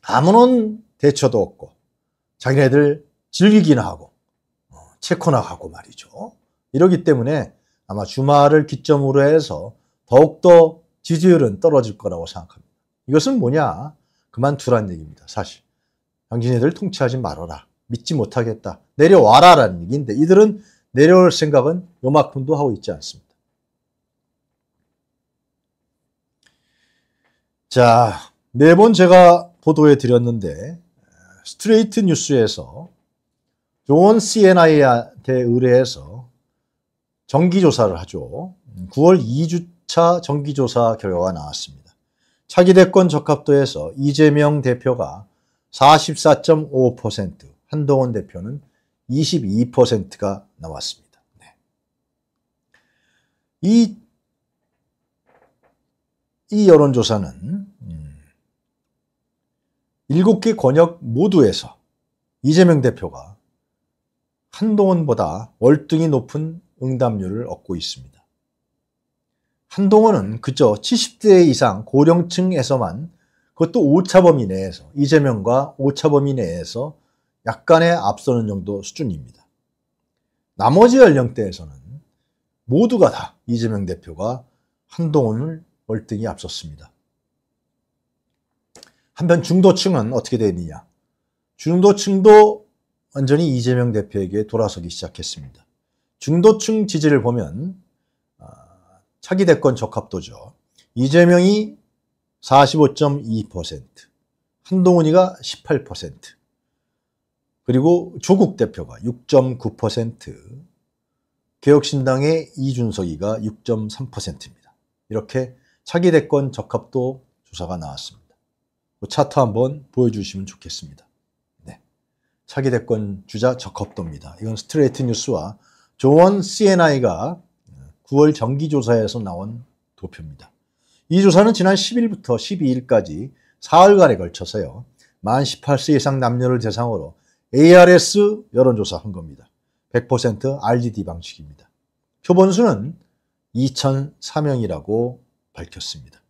아무런 대처도 없고 자기네들 즐기기나 하고 어, 체코나 하고 말이죠. 이러기 때문에 아마 주말을 기점으로 해서 더욱더 지지율은 떨어질 거라고 생각합니다. 이것은 뭐냐? 그만두란 얘기입니다. 사실. 당신네들 통치하지 말아라. 믿지 못하겠다. 내려와라 라는 얘기인데 이들은 내려올 생각은 요만큼도 하고 있지 않습니다. 자, 매번 제가 보도해 드렸는데 스트레이트 뉴스에서 존 CNI한테 의뢰해서 정기조사를 하죠. 9월 2주차 정기조사 결과가 나왔습니다. 차기 대권 적합도에서 이재명 대표가 44.5%, 한동훈 대표는 22%가 나왔습니다. 네. 이, 이 여론조사는 일곱 개 권역 모두에서 이재명 대표가 한동훈보다 월등히 높은 응답률을 얻고 있습니다. 한동훈은 그저 70대 이상 고령층에서만 그것도 오차범위 내에서 이재명과 오차범위 내에서 약간의 앞서는 정도 수준입니다. 나머지 연령대에서는 모두가 다 이재명 대표가 한동훈을 월등히 앞섰습니다. 한편 중도층은 어떻게 되느냐. 중도층도 완전히 이재명 대표에게 돌아서기 시작했습니다. 중도층 지지를 보면 아, 차기 대권 적합도죠. 이재명이 45.2%, 한동훈이가 18%, 그리고 조국 대표가 6.9%, 개혁신당의 이준석이가 6.3%입니다. 이렇게 차기 대권 적합도 조사가 나왔습니다. 뭐 차트 한번 보여주시면 좋겠습니다. 네. 차기 대권 주자 적합도입니다. 이건 스트레이트 뉴스와 조원 CNI가 9월 정기조사에서 나온 도표입니다. 이 조사는 지난 10일부터 12일까지 4흘간에 걸쳐서요. 만 18세 이상 남녀를 대상으로 ARS 여론조사 한 겁니다. 100% RDD 방식입니다. 표본수는 2,004명이라고 밝혔습니다.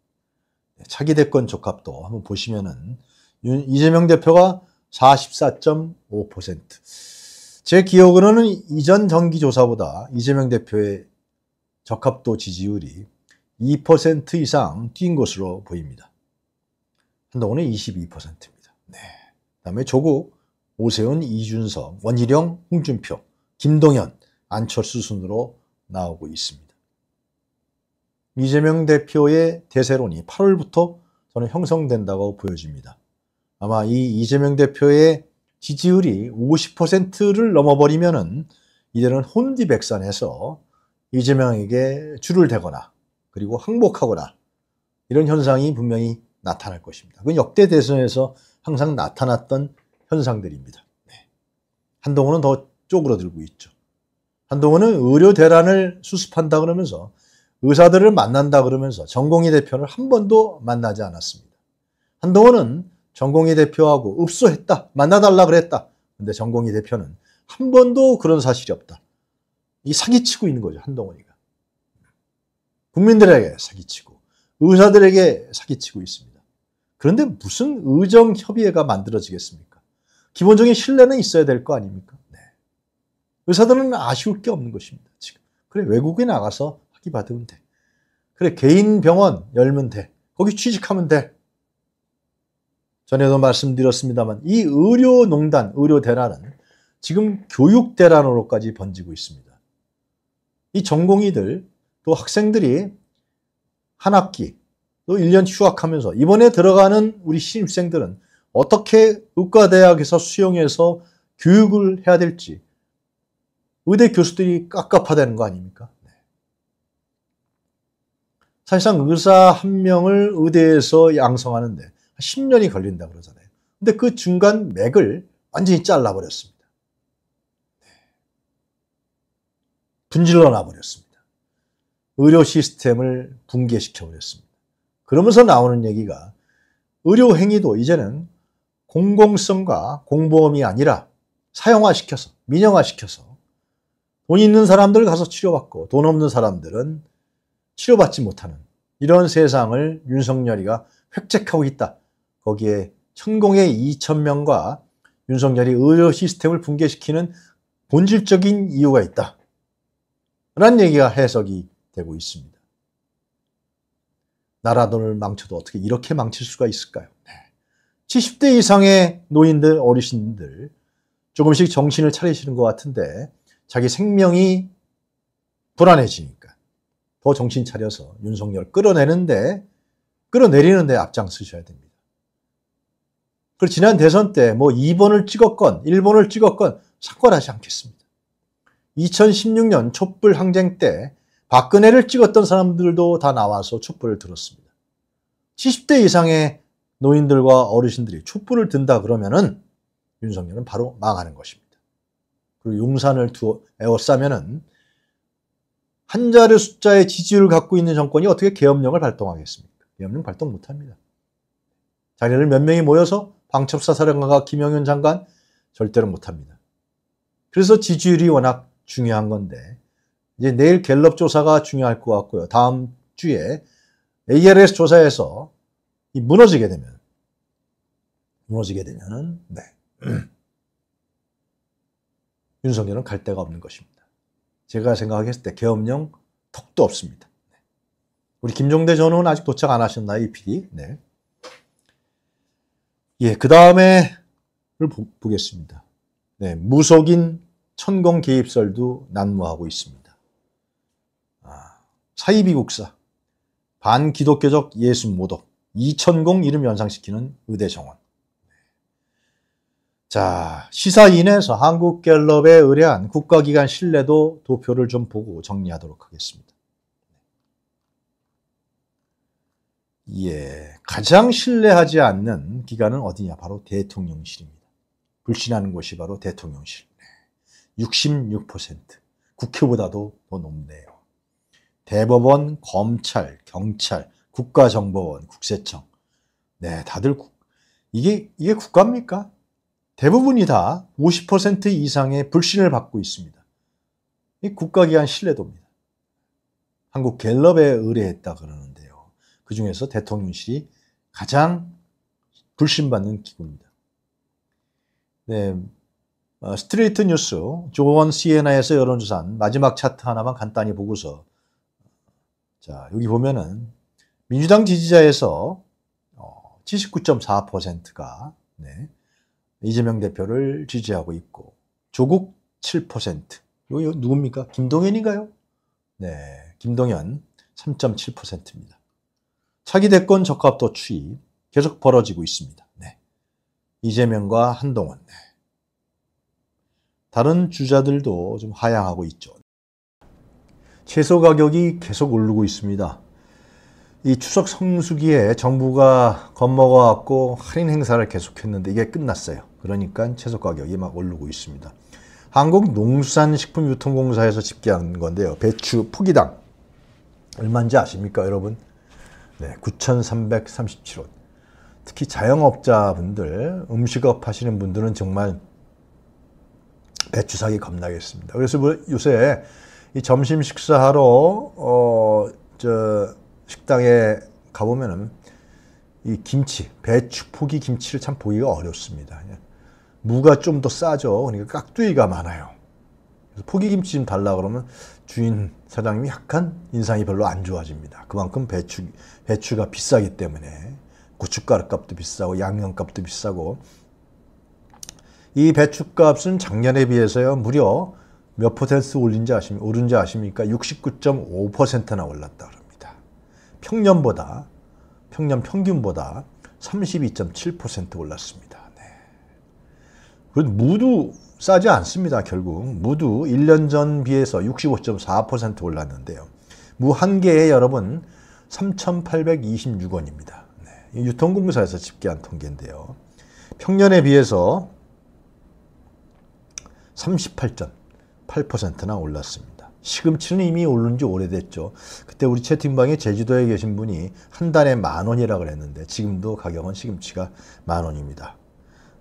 네, 차기 대권 적합도 한번 보시면은 이재명 대표가 44.5%. 제 기억으로는 이전 정기 조사보다 이재명 대표의 적합도 지지율이 2% 이상 뛴 것으로 보입니다. 한동훈은 22%입니다. 네. 다음에 조국, 오세훈, 이준석, 원희룡, 홍준표, 김동현 안철수 순으로 나오고 있습니다. 이재명 대표의 대세론이 8월부터 저는 형성된다고 보여집니다. 아마 이 이재명 대표의 지지율이 50%를 넘어버리면은 이들은 혼디백산해서 이재명에게 줄을 대거나 그리고 항복하거나 이런 현상이 분명히 나타날 것입니다. 그건 역대 대선에서 항상 나타났던 현상들입니다. 네. 한동훈은 더 쪼그러들고 있죠. 한동훈은 의료 대란을 수습한다 그러면서 의사들을 만난다 그러면서 전공의 대표를 한 번도 만나지 않았습니다. 한동훈은 전공의 대표하고 읍소했다. 만나달라 그랬다. 근데 전공의 대표는 한 번도 그런 사실이 없다. 이 사기치고 있는 거죠. 한동훈이가. 국민들에게 사기치고 의사들에게 사기치고 있습니다. 그런데 무슨 의정협의회가 만들어지겠습니까? 기본적인 신뢰는 있어야 될 거 아닙니까? 네. 의사들은 아쉬울 게 없는 것입니다. 지금. 그래 외국에 나가서 학기 받으면 돼. 그래, 개인 병원 열면 돼. 거기 취직하면 돼. 전에도 말씀드렸습니다만 이 의료농단, 의료대란은 지금 교육대란으로까지 번지고 있습니다. 이 전공의들, 또 학생들이 한 학기, 또 1년 휴학하면서 이번에 들어가는 우리 신입생들은 어떻게 의과대학에서 수용해서 교육을 해야 될지 의대 교수들이 깝깝하다는 거 아닙니까? 사실상 의사 한 명을 의대에서 양성하는데 10년이 걸린다 그러잖아요. 근데 그 중간 맥을 완전히 잘라버렸습니다. 네. 분질러 놔버렸습니다. 의료 시스템을 붕괴시켜 버렸습니다. 그러면서 나오는 얘기가 의료 행위도 이제는 공공성과 공보험이 아니라 사용화시켜서 민영화시켜서 돈 있는 사람들 가서 치료받고 돈 없는 사람들은 치료받지 못하는 이런 세상을 윤석열이가 획책하고 있다. 거기에 천공의 2천명과 윤석열이 의료 시스템을 붕괴시키는 본질적인 이유가 있다. 라는 얘기가 해석이 되고 있습니다. 나라 돈을 망쳐도 어떻게 이렇게 망칠 수가 있을까요? 70대 이상의 노인들, 어르신들 조금씩 정신을 차리시는 것 같은데 자기 생명이 불안해지니까 더 정신 차려서 윤석열 끌어내는데 끌어내리는데 앞장서셔야 됩니다. 그리고 지난 대선 때 뭐 2번을 찍었건 1번을 찍었건 삭발하지 않겠습니다. 2016년 촛불 항쟁 때 박근혜를 찍었던 사람들도 다 나와서 촛불을 들었습니다. 70대 이상의 노인들과 어르신들이 촛불을 든다 그러면은 윤석열은 바로 망하는 것입니다. 그리고 용산을 두어, 에워싸면은 한 자리 숫자의 지지율을 갖고 있는 정권이 어떻게 계엄령을 발동하겠습니까? 계엄령 발동 못합니다. 자리를 몇 명이 모여서 방첩사 사령관과 김영현 장관 절대로 못합니다. 그래서 지지율이 워낙 중요한 건데 이제 내일 갤럽 조사가 중요할 것 같고요. 다음 주에 ARS 조사에서 무너지게 되면 무너지게 되면은 네 윤석열은 갈 데가 없는 것입니다. 제가 생각했을 때 계엄령 턱도 없습니다. 네. 우리 김종대 전원 은 아직 도착 안 하셨나요, 이 PD? 네. 예, 그 다음에를 보겠습니다. 네, 무속인 천공 개입설도 난무하고 있습니다. 아, 사이비국사, 반기독교적 예수 모독, 이천공 이름 연상시키는 의대 정원. 자, 시사인에서 한국갤럽에 의뢰한 국가기관 신뢰도 도표를 좀 보고 정리하도록 하겠습니다. 예, 가장 신뢰하지 않는 기관은 어디냐? 바로 대통령실입니다. 불신하는 곳이 바로 대통령실. 66%. 국회보다도 더 높네요. 대법원, 검찰, 경찰, 국가정보원, 국세청. 네, 다들 국, 이게, 이게 국가입니까? 대부분이 다 50% 이상의 불신을 받고 있습니다. 국가기관 신뢰도입니다. 한국 갤럽에 의뢰했다 그러는데요. 그 중에서 대통령실이 가장 불신받는 기구입니다. 네, 어, 스트레이트 뉴스 조원 시에나에서 여론조사한 마지막 차트 하나만 간단히 보고서 자 여기 보면은 민주당 지지자에서 79.4%가 어, 네, 이재명 대표를 지지하고 있고 조국 7%. 이거 누굽니까? 김동현인가요? 네, 김동현 3.7%입니다. 차기 대권 적합도 추이 계속 벌어지고 있습니다. 네. 이재명과 한동훈. 네. 다른 주자들도 좀 하향하고 있죠. 채소 가격이 계속 오르고 있습니다. 이 추석 성수기에 정부가 겁먹어 갖고 할인 행사를 계속했는데 이게 끝났어요. 그러니까 채소 가격이 막 오르고 있습니다. 한국농산식품유통공사에서 집계한 건데요. 배추 포기당 얼마인지 아십니까, 여러분? 네, 9,337원. 특히 자영업자분들, 음식업 하시는 분들은 정말 배추 사기 겁나겠습니다. 그래서 뭐 요새 이 점심 식사하러 어저 식당에 가보면은 이 김치, 배추포기 김치를 참 보기가 어렵습니다. 예. 무가 좀 더 싸죠. 그러니까 깍두기가 많아요. 그래서 포기김치 좀 달라 그러면 주인 사장님이 약간 인상이 별로 안 좋아집니다. 그만큼 배추, 배추가 비싸기 때문에 고춧가루 값도 비싸고 양념 값도 비싸고 이 배추 값은 작년에 비해서요 무려 몇 퍼센트 올린지 아십니까? 오른지 아십니까? 69.5%나 올랐다 그럽 평년보다 평년 평균보다 32.7% 올랐습니다. 네. 그 무도 싸지 않습니다. 결국 무도 1년 전 비해서 65.4% 올랐는데요. 무 한 개에 여러분 3,826원입니다. 네. 유통공사에서 집계한 통계인데요. 평년에 비해서 38.8%나 올랐습니다. 시금치는 이미 오른 지 오래됐죠. 그때 우리 채팅방에 제주도에 계신 분이 한 달에 만 원이라 고 그랬는데 지금도 가격은 시금치가 만 원입니다.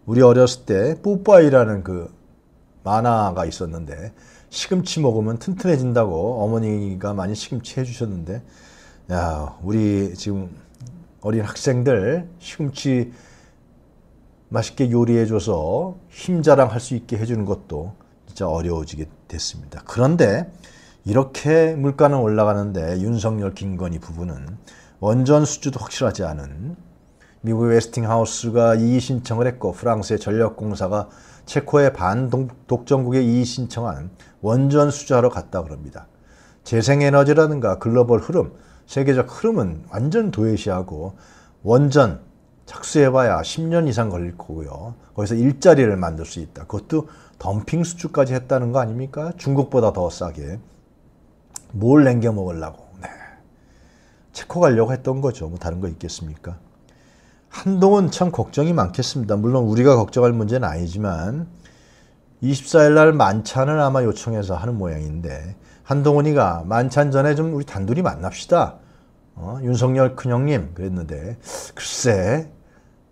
우리 어렸을 때 뽀빠이라는 그 만화가 있었는데 시금치 먹으면 튼튼해진다고 어머니가 많이 시금치 해주셨는데 야 우리 지금 어린 학생들 시금치 맛있게 요리해줘서 힘 자랑할 수 있게 해주는 것도 진짜 어려워지게 됐습니다. 그런데 이렇게 물가는 올라가는데 윤석열 김건희 부부는 원전 수주도 확실하지 않은 미국 웨스팅하우스가 이의 신청을 했고 프랑스의 전력공사가 체코의 반독점국에 이의 신청한 원전 수주하러 갔다 그럽니다. 재생에너지라든가 글로벌 흐름, 세계적 흐름은 완전 도외시하고 원전 착수해봐야 10년 이상 걸릴 거고요. 거기서 일자리를 만들 수 있다. 그것도 덤핑 수주까지 했다는 거 아닙니까? 중국보다 더 싸게. 뭘 남겨 먹으려고. 네. 체코 가려고 했던 거죠. 뭐 다른 거 있겠습니까? 한동훈 참 걱정이 많겠습니다. 물론 우리가 걱정할 문제는 아니지만 24일 날 만찬을 아마 요청해서 하는 모양인데 한동훈이가 만찬 전에 좀 우리 단둘이 만납시다. 어, 윤석열 큰형님 그랬는데 글쎄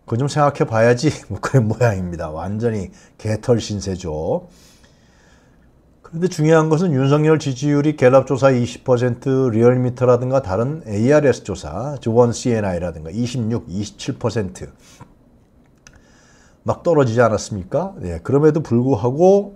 그거 좀 생각해 봐야지 뭐 그런 모양입니다. 완전히 개털 신세죠. 그런데 중요한 것은 윤석열 지지율이 갤럽조사 20%, 리얼미터라든가 다른 ARS 조사, 원 CNI라든가 26, 27%막 떨어지지 않았습니까? 네, 그럼에도 불구하고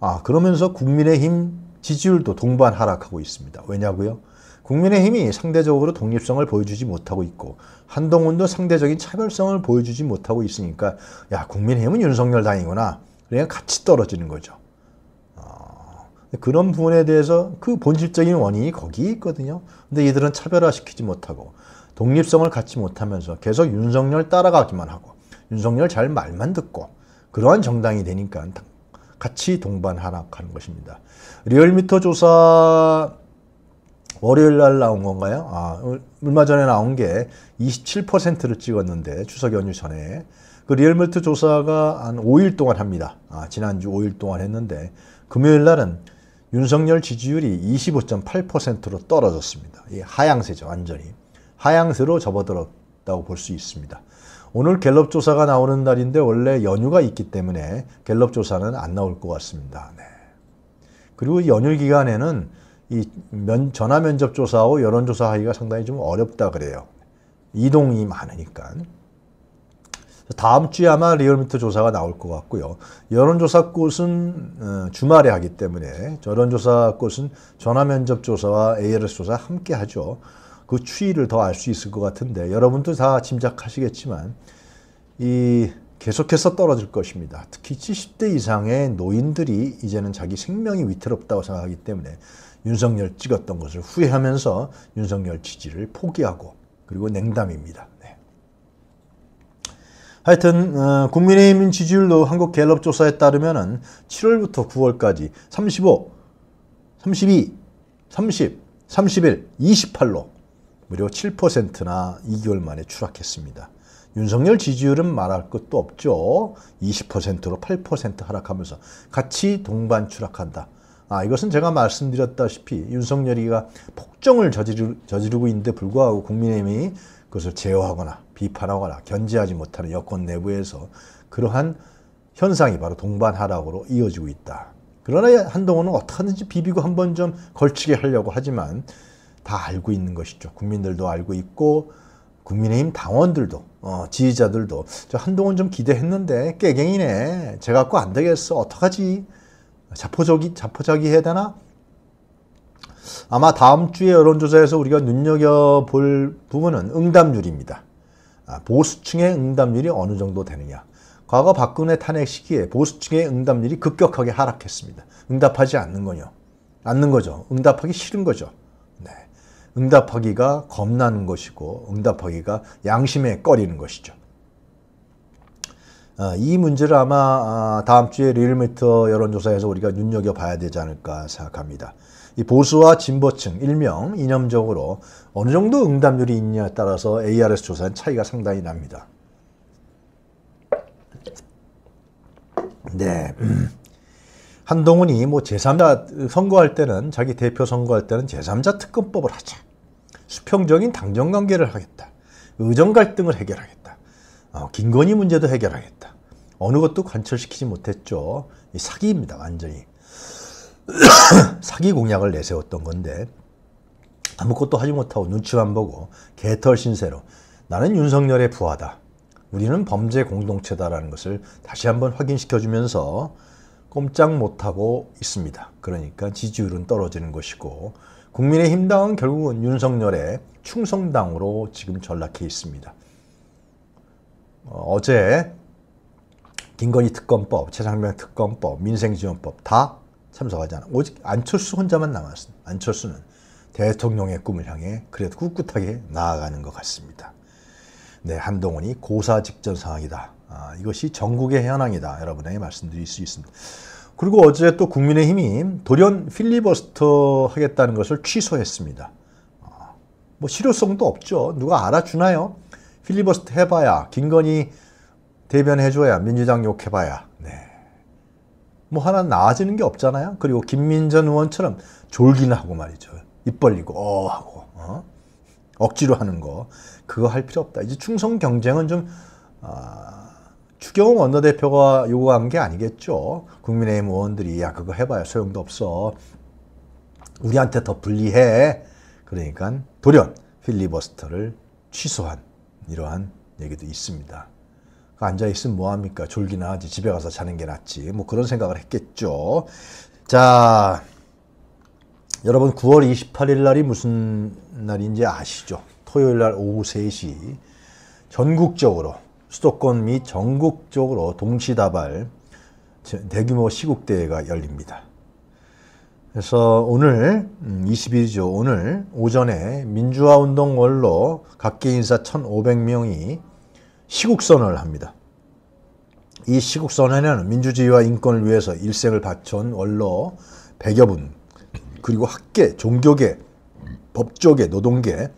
아 그러면서 국민의힘 지지율도 동반 하락하고 있습니다. 왜냐고요? 국민의힘이 상대적으로 독립성을 보여주지 못하고 있고 한동훈도 상대적인 차별성을 보여주지 못하고 있으니까 야 국민의힘은 윤석열 당이구나 그냥 그러니까 같이 떨어지는 거죠. 그런 부분에 대해서 그 본질적인 원인이 거기 에 있거든요. 근데 이들은 차별화시키지 못하고 독립성을 갖지 못하면서 계속 윤석열 따라가기만 하고 윤석열 잘 말만 듣고 그러한 정당이 되니까 같이 동반 하락하는 것입니다. 리얼미터 조사 월요일 날 나온 건가요? 아, 얼마 전에 나온 게 27%를 찍었는데 추석 연휴 전에 그 리얼미터 조사가 한 5일 동안 합니다. 아, 지난주 5일 동안 했는데 금요일 날은 윤석열 지지율이 25.8%로 떨어졌습니다. 하향세죠, 완전히. 하향세로 접어들었다고 볼 수 있습니다. 오늘 갤럽 조사가 나오는 날인데 원래 연휴가 있기 때문에 갤럽 조사는 안 나올 것 같습니다. 네. 그리고 연휴 기간에는 이 면, 전화 면접 조사하고 여론조사 하기가 상당히 좀 어렵다 그래요. 이동이 많으니까. 다음 주에 아마 리얼미터 조사가 나올 것 같고요. 여론조사 꽃은 어, 주말에 하기 때문에 여론조사 꽃은 전화면접 조사와 ALS 조사 함께 하죠. 그 추이를 더 알 수 있을 것 같은데 여러분도 다 짐작하시겠지만 이 계속해서 떨어질 것입니다. 특히 70대 이상의 노인들이 이제는 자기 생명이 위태롭다고 생각하기 때문에 윤석열 찍었던 것을 후회하면서 윤석열 지지를 포기하고 그리고 냉담입니다. 하여튼 어, 국민의힘 지지율도 한국 갤럽 조사에 따르면 7월부터 9월까지 35, 32, 30, 31, 28로 무려 7%나 2개월 만에 추락했습니다. 윤석열 지지율은 말할 것도 없죠. 20%로 8% 하락하면서 같이 동반 추락한다. 아, 이것은 제가 말씀드렸다시피 윤석열이가 폭정을 저지르, 저지르고 있는데 불구하고 국민의힘이 그것을 제어하거나 비판하거나 견제하지 못하는 여권 내부에서 그러한 현상이 바로 동반 하락으로 이어지고 있다. 그러나 한동훈은 어떻게든지 비비고 한 번 좀 걸치게 하려고 하지만 다 알고 있는 것이죠. 국민들도 알고 있고 국민의힘 당원들도 어, 지지자들도 저 한동훈 좀 기대했는데 깨갱이네. 제가꼭 안 되겠어. 어떡하지? 자포자기 자포자기 해야 되나? 아마 다음 주에 여론조사에서 우리가 눈여겨볼 부분은 응답률입니다. 아, 보수층의 응답률이 어느 정도 되느냐. 과거 박근혜 탄핵 시기에 보수층의 응답률이 급격하게 하락했습니다. 응답하지 않는 거요. 않는 거죠. 응답하기 싫은 거죠. 네. 응답하기가 겁나는 것이고 응답하기가 양심에 꺼리는 것이죠. 아, 이 문제를 아마 아, 다음 주에 리얼미터 여론조사에서 우리가 눈여겨봐야 되지 않을까 생각합니다. 이 보수와 진보층 일명 이념적으로 어느 정도 응답률이 있냐에 따라서 ARS 조사는 차이가 상당히 납니다. 네. 한동훈이 뭐 제3자 선거할 때는 자기 대표 선거할 때는 제3자 특검법을 하자. 수평적인 당정관계를 하겠다. 의정 갈등을 해결하겠다. 어, 김건희 문제도 해결하겠다. 어느 것도 관철시키지 못했죠. 사기입니다. 완전히. 사기 공약을 내세웠던 건데 아무것도 하지 못하고 눈치만 보고 개털 신세로 나는 윤석열의 부하다. 우리는 범죄 공동체다라는 것을 다시 한번 확인시켜주면서 꼼짝 못하고 있습니다. 그러니까 지지율은 떨어지는 것이고 국민의 힘당은 결국은 윤석열의 충성당으로 지금 전락해 있습니다. 어, 제 김건희 특검법, 최상병 특검법, 민생지원법 다 참석하잖 않아. 오직 안철수 혼자만 남았습 안철수는 대통령의 꿈을 향해 그래도 꿋꿋하게 나아가는 것 같습니다. 네, 한동훈이 고사 직전 상황이다. 아, 이것이 전국의 현황이다. 여러분에게 말씀드릴 수 있습니다. 그리고 어제 또 국민의힘이 돌연 필리버스터 하겠다는 것을 취소했습니다. 아, 뭐 실효성도 없죠. 누가 알아주나요? 필리버스터 해봐야 김건희 대변해줘야 민주당 욕해봐야 네. 뭐 하나 나아지는 게 없잖아요. 그리고 김민전 의원처럼 졸기나 하고 말이죠. 입 벌리고 어 하고 어? 억지로 하는 거 그거 할 필요 없다. 이제 충성 경쟁은 좀 아, 추경 원내대표가 요구한 게 아니겠죠. 국민의힘 의원들이 야 그거 해봐야 소용도 없어. 우리한테 더 불리해. 그러니까 돌연 필리버스터를 취소한 이러한 얘기도 있습니다. 그 앉아있으면 뭐합니까? 졸기나 하지. 집에 가서 자는 게 낫지. 뭐 그런 생각을 했겠죠. 자, 여러분 9월 28일 날이 무슨 날인지 아시죠? 토요일 날 오후 3시 전국적으로 수도권 및 전국적으로 동시다발 대규모 시국대회가 열립니다. 그래서 오늘 20일이죠. 음, 오늘 오전에 민주화운동원로 각계 인사 1,500명이 시국선언을 합니다. 이 시국선언에는 민주주의와 인권을 위해서 일생을 바쳐온 원로 100여 분 그리고 학계, 종교계, 법조계, 노동계,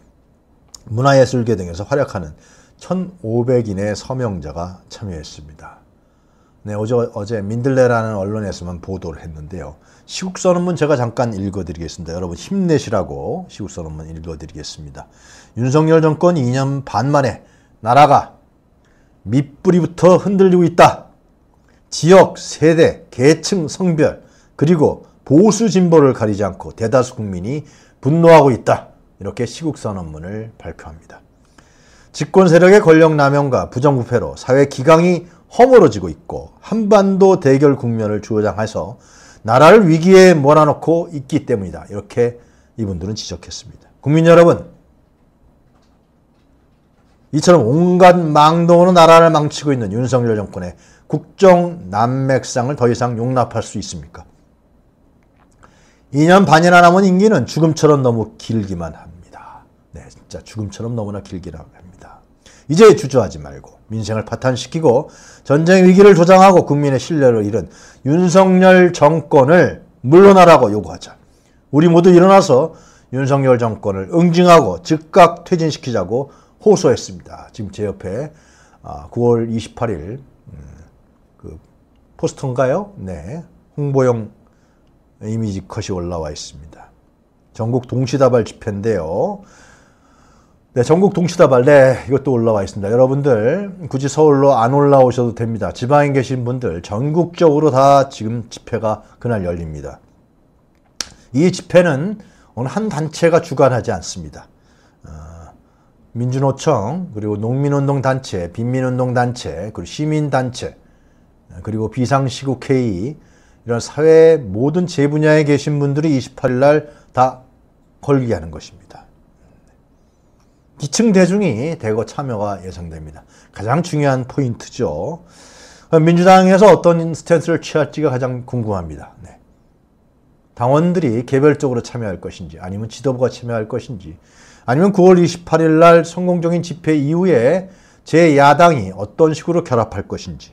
문화예술계 등에서 활약하는 1,500인의 서명자가 참여했습니다. 네, 어제, 어제 민들레라는 언론에서만 보도를 했는데요. 시국선언문 제가 잠깐 읽어드리겠습니다. 여러분 힘내시라고 시국선언문 읽어드리겠습니다. 윤석열 정권 2년 반 만에 나라가 밑뿌리부터 흔들리고 있다. 지역, 세대, 계층, 성별 그리고 보수 진보를 가리지 않고 대다수 국민이 분노하고 있다. 이렇게 시국선언문을 발표합니다. 집권 세력의 권력 남용과 부정부패로 사회 기강이 허물어지고 있고 한반도 대결 국면을 주어장해서 나라를 위기에 몰아넣고 있기 때문이다. 이렇게 이분들은 지적했습니다. 국민 여러분 이처럼 온갖 망동으로 나라를 망치고 있는 윤석열 정권의 국정 난맥상을 더 이상 용납할 수 있습니까? 2년 반이나 남은 임기는 죽음처럼 너무 길기만 합니다. 네, 진짜 죽음처럼 너무나 길기만 합니다. 이제 주저하지 말고 민생을 파탄시키고 전쟁 위기를 조장하고 국민의 신뢰를 잃은 윤석열 정권을 물러나라고 요구하자. 우리 모두 일어나서 윤석열 정권을 응징하고 즉각 퇴진시키자고 호소했습니다. 지금 제 옆에 9월 아, 28일 음, 그 포스터인가요? 네, 홍보용 이미지 컷이 올라와 있습니다. 전국 동시다발 집회인데요. 네, 전국 동시다발, 네, 이것도 올라와 있습니다. 여러분들, 굳이 서울로 안 올라오셔도 됩니다. 지방에 계신 분들, 전국적으로 다 지금 집회가 그날 열립니다. 이 집회는 오늘 한 단체가 주관하지 않습니다. 어, 민주노총, 그리고 농민운동단체, 빈민운동단체, 그리고 시민단체, 그리고 비상시국회의 이런 사회 모든 제 분야에 계신 분들이 28일 날 다 걸기하는 것입니다. 기층 대중이 대거 참여가 예상됩니다. 가장 중요한 포인트죠. 민주당에서 어떤 스탠스를 취할지가 가장 궁금합니다. 네. 당원들이 개별적으로 참여할 것인지 아니면 지도부가 참여할 것인지 아니면 9월 28일 날 성공적인 집회 이후에 제야당이 어떤 식으로 결합할 것인지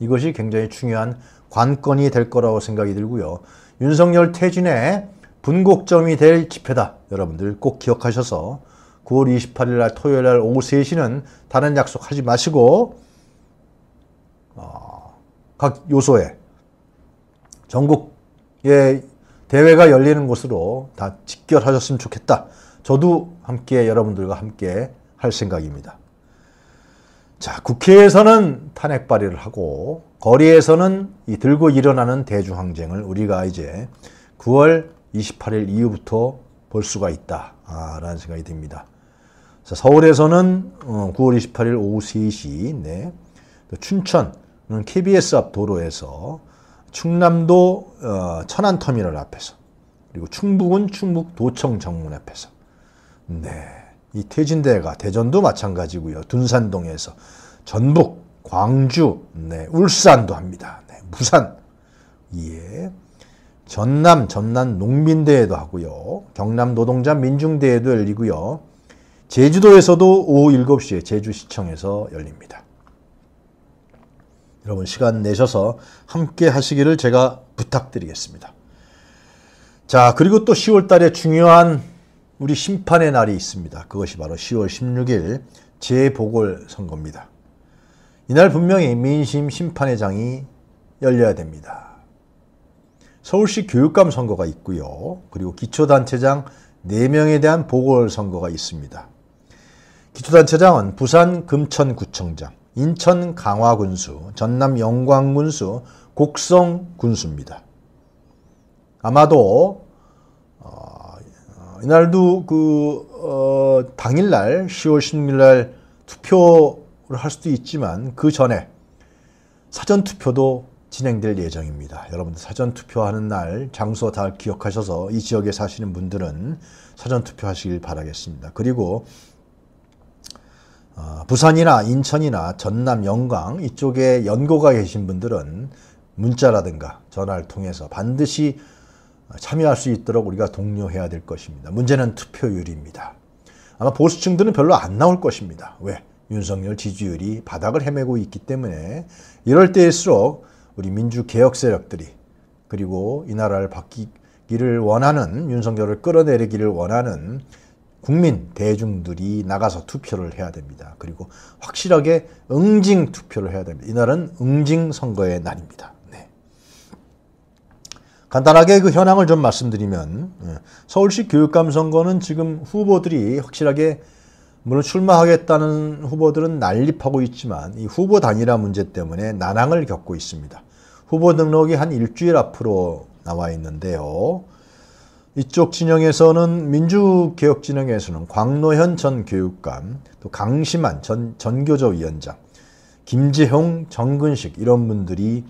이것이 굉장히 중요한 관건이 될 거라고 생각이 들고요. 윤석열 퇴진의 분곡점이 될 집회다. 여러분들 꼭 기억하셔서 9월 28일 날 토요일 날 오후 3시는 다른 약속하지 마시고 어, 각 요소에 전국의 대회가 열리는 곳으로 다 직결하셨으면 좋겠다. 저도 함께 여러분들과 함께 할 생각입니다. 자, 국회에서는 탄핵 발의를 하고 거리에서는 이 들고 일어나는 대중항쟁을 우리가 이제 9월 28일 이후부터 볼 수가 있다라는 아, 생각이 듭니다. 서울에서는 9월 어, 28일 오후 3시 네. 춘천은 KBS 앞 도로에서 충남도 어, 천안터미널 앞에서 그리고 충북은 충북 도청 정문 앞에서 네. 이 태진대가 대전도 마찬가지고요. 둔산동에서 전북, 광주, 네, 울산도 합니다. 네, 부산, 예. 전남, 전남 농민대회도 하고요. 경남 노동자 민중대회도 열리고요. 제주도에서도 오후 7시에 제주시청에서 열립니다. 여러분 시간 내셔서 함께 하시기를 제가 부탁드리겠습니다. 자, 그리고 또 10월 달에 중요한 우리 심판의 날이 있습니다. 그것이 바로 10월 16일 재보궐선거입니다. 이날 분명히 민심 심판의 장이 열려야 됩니다. 서울시 교육감 선거가 있고요. 그리고 기초단체장 4명에 대한 보궐선거가 있습니다. 기초단체장은 부산 금천구청장, 인천 강화군수, 전남 영광군수, 곡성군수입니다. 아마도 이날도 그, 어, 당일날, 10월 16일날 투표를 할 수도 있지만 그 전에 사전투표도 진행될 예정입니다. 여러분들 사전투표하는 날 장소 다 기억하셔서 이 지역에 사시는 분들은 사전투표하시길 바라겠습니다. 그리고 어, 부산이나 인천이나 전남 영광 이쪽에 연고가 계신 분들은 문자라든가 전화를 통해서 반드시 참여할 수 있도록 우리가 독려해야 될 것입니다. 문제는 투표율입니다. 아마 보수층들은 별로 안 나올 것입니다. 왜? 윤석열 지지율이 바닥을 헤매고 있기 때문에 이럴 때일수록 우리 민주개혁 세력들이 그리고 이 나라를 바뀌기를 원하는 윤석열을 끌어내리기를 원하는 국민 대중들이 나가서 투표를 해야 됩니다. 그리고 확실하게 응징 투표를 해야 됩니다. 이날은 응징 선거의 날입니다. 간단하게 그 현황을 좀 말씀드리면 예, 서울시 교육감 선거는 지금 후보들이 확실하게 물론 출마하겠다는 후보들은 난립하고 있지만 이 후보 단일화 문제 때문에 난항을 겪고 있습니다. 후보 등록이 한 일주일 앞으로 나와 있는데요. 이쪽 진영에서는 민주개혁 진영에서는 광노현 전 교육감, 또 강심한 전 전교조 위원장, 김재홍, 정근식 이런 분들이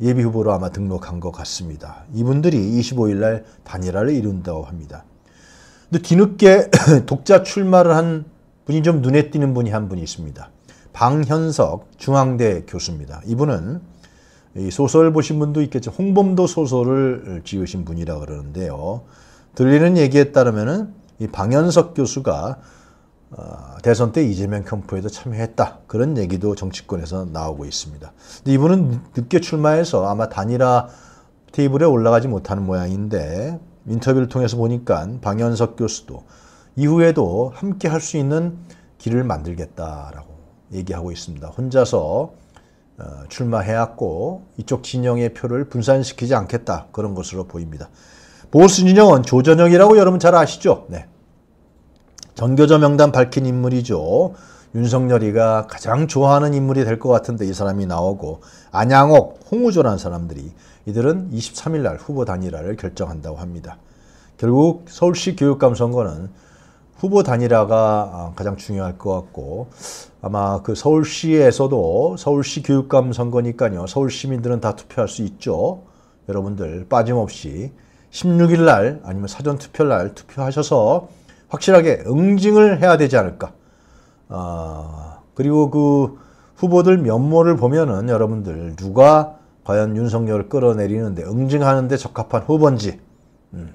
예비 후보로 아마 등록한 것 같습니다. 이분들이 25일 날 단일화를 이룬다고 합니다. 근데 뒤늦게 독자 출마를 한 분이 좀 눈에 띄는 분이 한 분이 있습니다. 방현석 중앙대 교수입니다. 이분은 소설 보신 분도 있겠죠. 홍범도 소설을 지으신 분이라 그러는데요. 들리는 얘기에 따르면 방현석 교수가 어, 대선 때 이재명 캠프에도 참여했다. 그런 얘기도 정치권에서 나오고 있습니다. 근데 이분은 늦게 출마해서 아마 단일화 테이블에 올라가지 못하는 모양인데 인터뷰를 통해서 보니까 방현석 교수도 이후에도 함께 할 수 있는 길을 만들겠다라고 얘기하고 있습니다. 혼자서 어, 출마해왔고 이쪽 진영의 표를 분산시키지 않겠다 그런 것으로 보입니다. 보수 진영은 조전영이라고 여러분 잘 아시죠? 네. 전교조 명단 밝힌 인물이죠. 윤석열이가 가장 좋아하는 인물이 될 것 같은데 이 사람이 나오고 안양옥, 홍우조라는 사람들이 이들은 23일 날 후보 단일화를 결정한다고 합니다. 결국 서울시 교육감 선거는 후보 단일화가 어, 가장 중요할 것 같고 아마 그 서울시에서도 서울시 교육감 선거니까요. 서울 시민들은 다 투표할 수 있죠. 여러분들 빠짐없이 16일 날 아니면 사전 투표 날 투표하셔서 확실하게 응징을 해야 되지 않을까. 아, 그리고 그 후보들 면모를 보면은 여러분들 누가 과연 윤석열을 끌어내리는데 응징하는데 적합한 후보인지 음,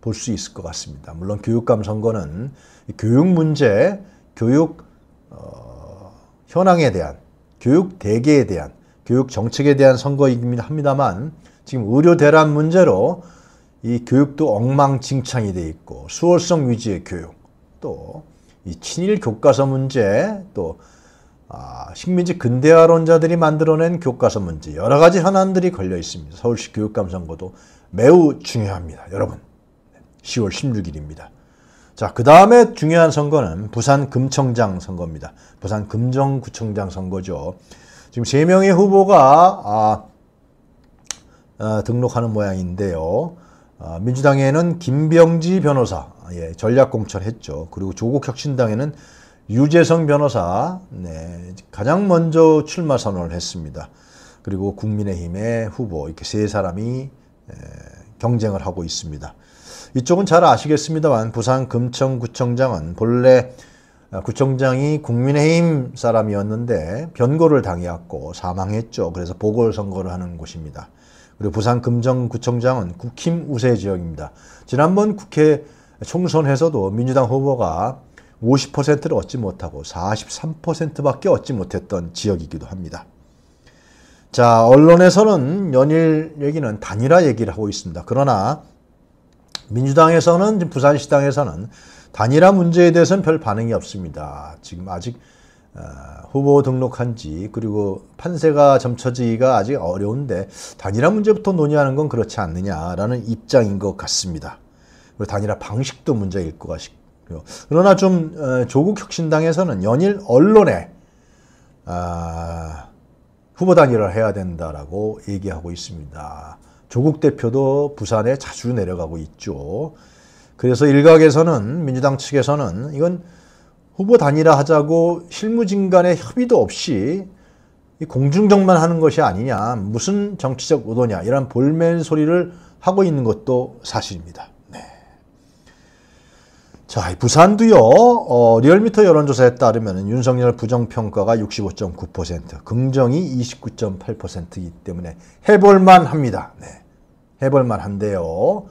볼 수 있을 것 같습니다. 물론 교육감 선거는 교육 문제, 교육 어, 현황에 대한, 교육 대계에 대한, 교육 정책에 대한 선거이긴 합니다만 지금 의료 대란 문제로 이 교육도 엉망진창이 돼 있고 수월성 위주의 교육 또 이 친일 교과서 문제 또 아, 식민지 근대화론자들이 만들어낸 교과서 문제 여러 가지 현안들이 걸려 있습니다. 서울시 교육감 선거도 매우 중요합니다. 여러분 10월 16일입니다. 자, 그 다음에 중요한 선거는 부산 금청장 선거입니다. 부산 금정구청장 선거죠. 지금 세명의 후보가 아, 아, 등록하는 모양인데요. 아, 민주당에는 김병지 변호사 예, 전략공천했죠. 그리고 조국혁신당에는 유재성 변호사 네, 가장 먼저 출마 선언을 했습니다. 그리고 국민의힘의 후보 이렇게 세 사람이 예, 경쟁을 하고 있습니다. 이쪽은 잘 아시겠습니다만 부산 금천구청장은 본래 아, 구청장이 국민의힘 사람이었는데 변고를 당해왔고 사망했죠. 그래서 보궐선거를 하는 곳입니다. 그리고 부산 금정구청장은 국힘 우세 지역입니다. 지난번 국회 총선에서도 민주당 후보가 50%를 얻지 못하고 43%밖에 얻지 못했던 지역이기도 합니다. 자, 언론에서는 연일 얘기는 단일화 얘기를 하고 있습니다. 그러나 민주당에서는 부산시당에서는 단일화 문제에 대해서는 별 반응이 없습니다. 지금 아직 아, 후보 등록한 지 그리고 판세가 점쳐지기가 아직 어려운데 단일화 문제부터 논의하는 건 그렇지 않느냐라는 입장인 것 같습니다. 그리고 단일화 방식도 문제일 것 같고요. 그러나 좀 어, 조국 혁신당에서는 연일 언론에 아, 후보 단일화를 해야 된다라고 얘기하고 있습니다. 조국 대표도 부산에 자주 내려가고 있죠. 그래서 일각에서는 민주당 측에서는 이건 후보 단일화 하자고 실무진 간의 협의도 없이 공중정만 하는 것이 아니냐 무슨 정치적 의도냐 이런 볼멘 소리를 하고 있는 것도 사실입니다. 네. 자 부산도요 어, 리얼미터 여론조사에 따르면 윤석열 부정평가가 65.9% 긍정이 29.8%이기 때문에 해볼만 합니다. 네. 해볼만 한데요.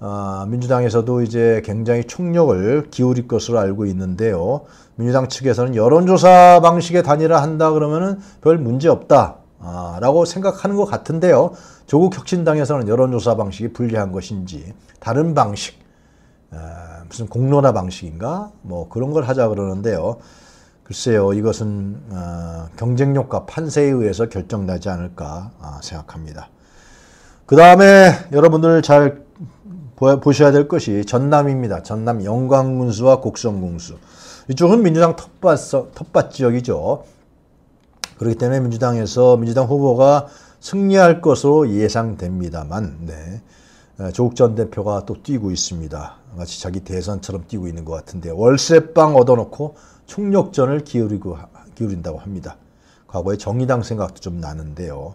아, 민주당에서도 이제 굉장히 총력을 기울일 것으로 알고 있는데요. 민주당 측에서는 여론조사 방식의 단일화한다 그러면은 별 문제 없다. 아, 라고 생각하는 것 같은데요. 조국 혁신당에서는 여론조사 방식이 불리한 것인지 다른 방식, 아, 무슨 공론화 방식인가 뭐 그런 걸 하자 그러는데요. 글쎄요, 이것은 어, 경쟁력과 판세에 의해서 결정되지 않을까 아, 생각합니다. 그 다음에 여러분들 잘 보셔야 될 것이 전남입니다. 전남 영광군수와곡성군수 이쪽은 민주당 텃밭, 텃밭 지역이죠. 그렇기 때문에 민주당에서 민주당 후보가 승리할 것으로 예상됩니다만 네. 조국 전 대표가 또 뛰고 있습니다. 마치 자기 대선처럼 뛰고 있는 것 같은데 월세빵 얻어놓고 총력전을 기울이고, 기울인다고 합니다. 과거에 정의당 생각도 좀 나는데요.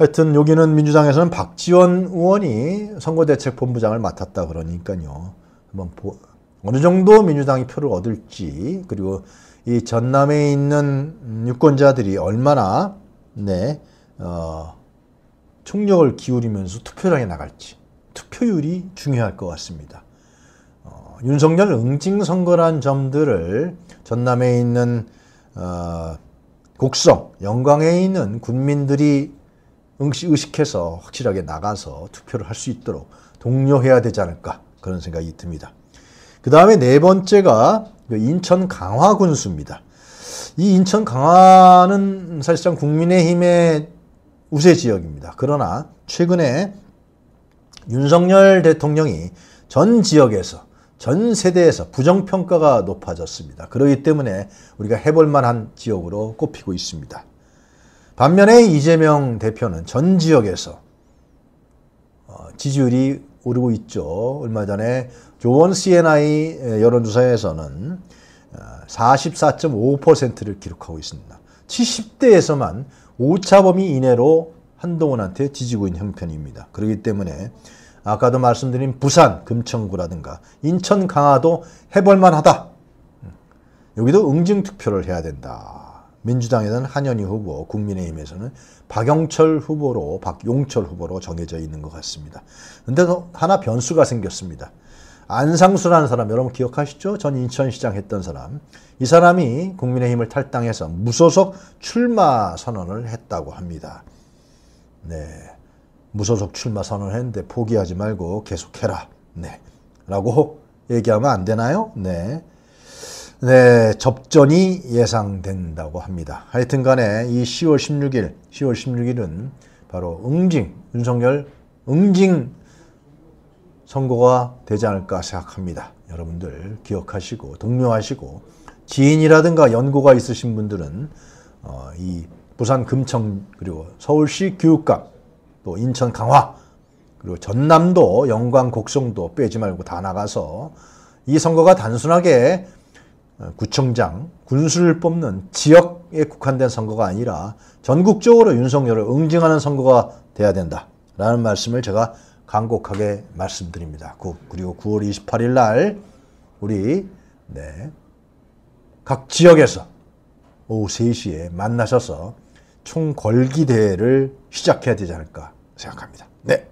하여튼 여기는 민주당에서는 박지원 의원이 선거대책본부장을 맡았다 그러니까요. 한번 보, 어느 정도 민주당이 표를 얻을지 그리고 이 전남에 있는 유권자들이 얼마나 네, 어, 총력을 기울이면서 투표장에 나갈지 투표율이 중요할 것 같습니다. 어, 윤석열 응징선거란 점들을 전남에 있는 어, 곡성, 영광에 있는 군민들이 의식해서 확실하게 나가서 투표를 할 수 있도록 독려해야 되지 않을까 그런 생각이 듭니다. 그 다음에 네 번째가 그 인천 강화 군수입니다. 이 인천 강화는 사실상 국민의힘의 우세 지역입니다. 그러나 최근에 윤석열 대통령이 전 지역에서 전 세대에서 부정평가가 높아졌습니다. 그러기 때문에 우리가 해볼 만한 지역으로 꼽히고 있습니다. 반면에 이재명 대표는 전 지역에서 어, 지지율이 오르고 있죠. 얼마 전에 조원 CNI 여론조사에서는 44.5%를 어, 기록하고 있습니다. 70대에서만 오차범위 이내로 한동훈한테 지지고 있는 형편입니다. 그렇기 때문에 아까도 말씀드린 부산, 금천구라든가 인천, 강화도 해볼만 하다. 음, 여기도 응징투표를 해야 된다. 민주당에서는 한현희 후보, 국민의힘에서는 박영철 후보로, 박용철 후보로 정해져 있는 것 같습니다. 근데 하나 변수가 생겼습니다. 안상수라는 사람 여러분 기억하시죠? 전 인천시장 했던 사람. 이 사람이 국민의힘을 탈당해서 무소속 출마 선언을 했다고 합니다. 네. 무소속 출마 선언을 했는데 포기하지 말고 계속해라. 네. 라고 얘기하면 안 되나요? 네. 네, 접전이 예상된다고 합니다. 하여튼 간에 이 10월 16일, 10월 16일은 바로 응징, 윤석열 응징 선거가 되지 않을까 생각합니다. 여러분들 기억하시고 동료하시고 지인이라든가 연고가 있으신 분들은 어, 이 부산 금천 그리고 서울시 교육감 또 인천 강화 그리고 전남도 영광 곡성도 빼지 말고 다 나가서 이 선거가 단순하게 어, 구청장, 군수를 뽑는 지역에 국한된 선거가 아니라 전국적으로 윤석열을 응징하는 선거가 돼야 된다라는 말씀을 제가 간곡하게 말씀드립니다. 그, 그리고 9월 28일 날 우리 네, 각 지역에서 오후 3시에 만나셔서 총궐기 대회를 시작해야 되지 않을까 생각합니다. 네.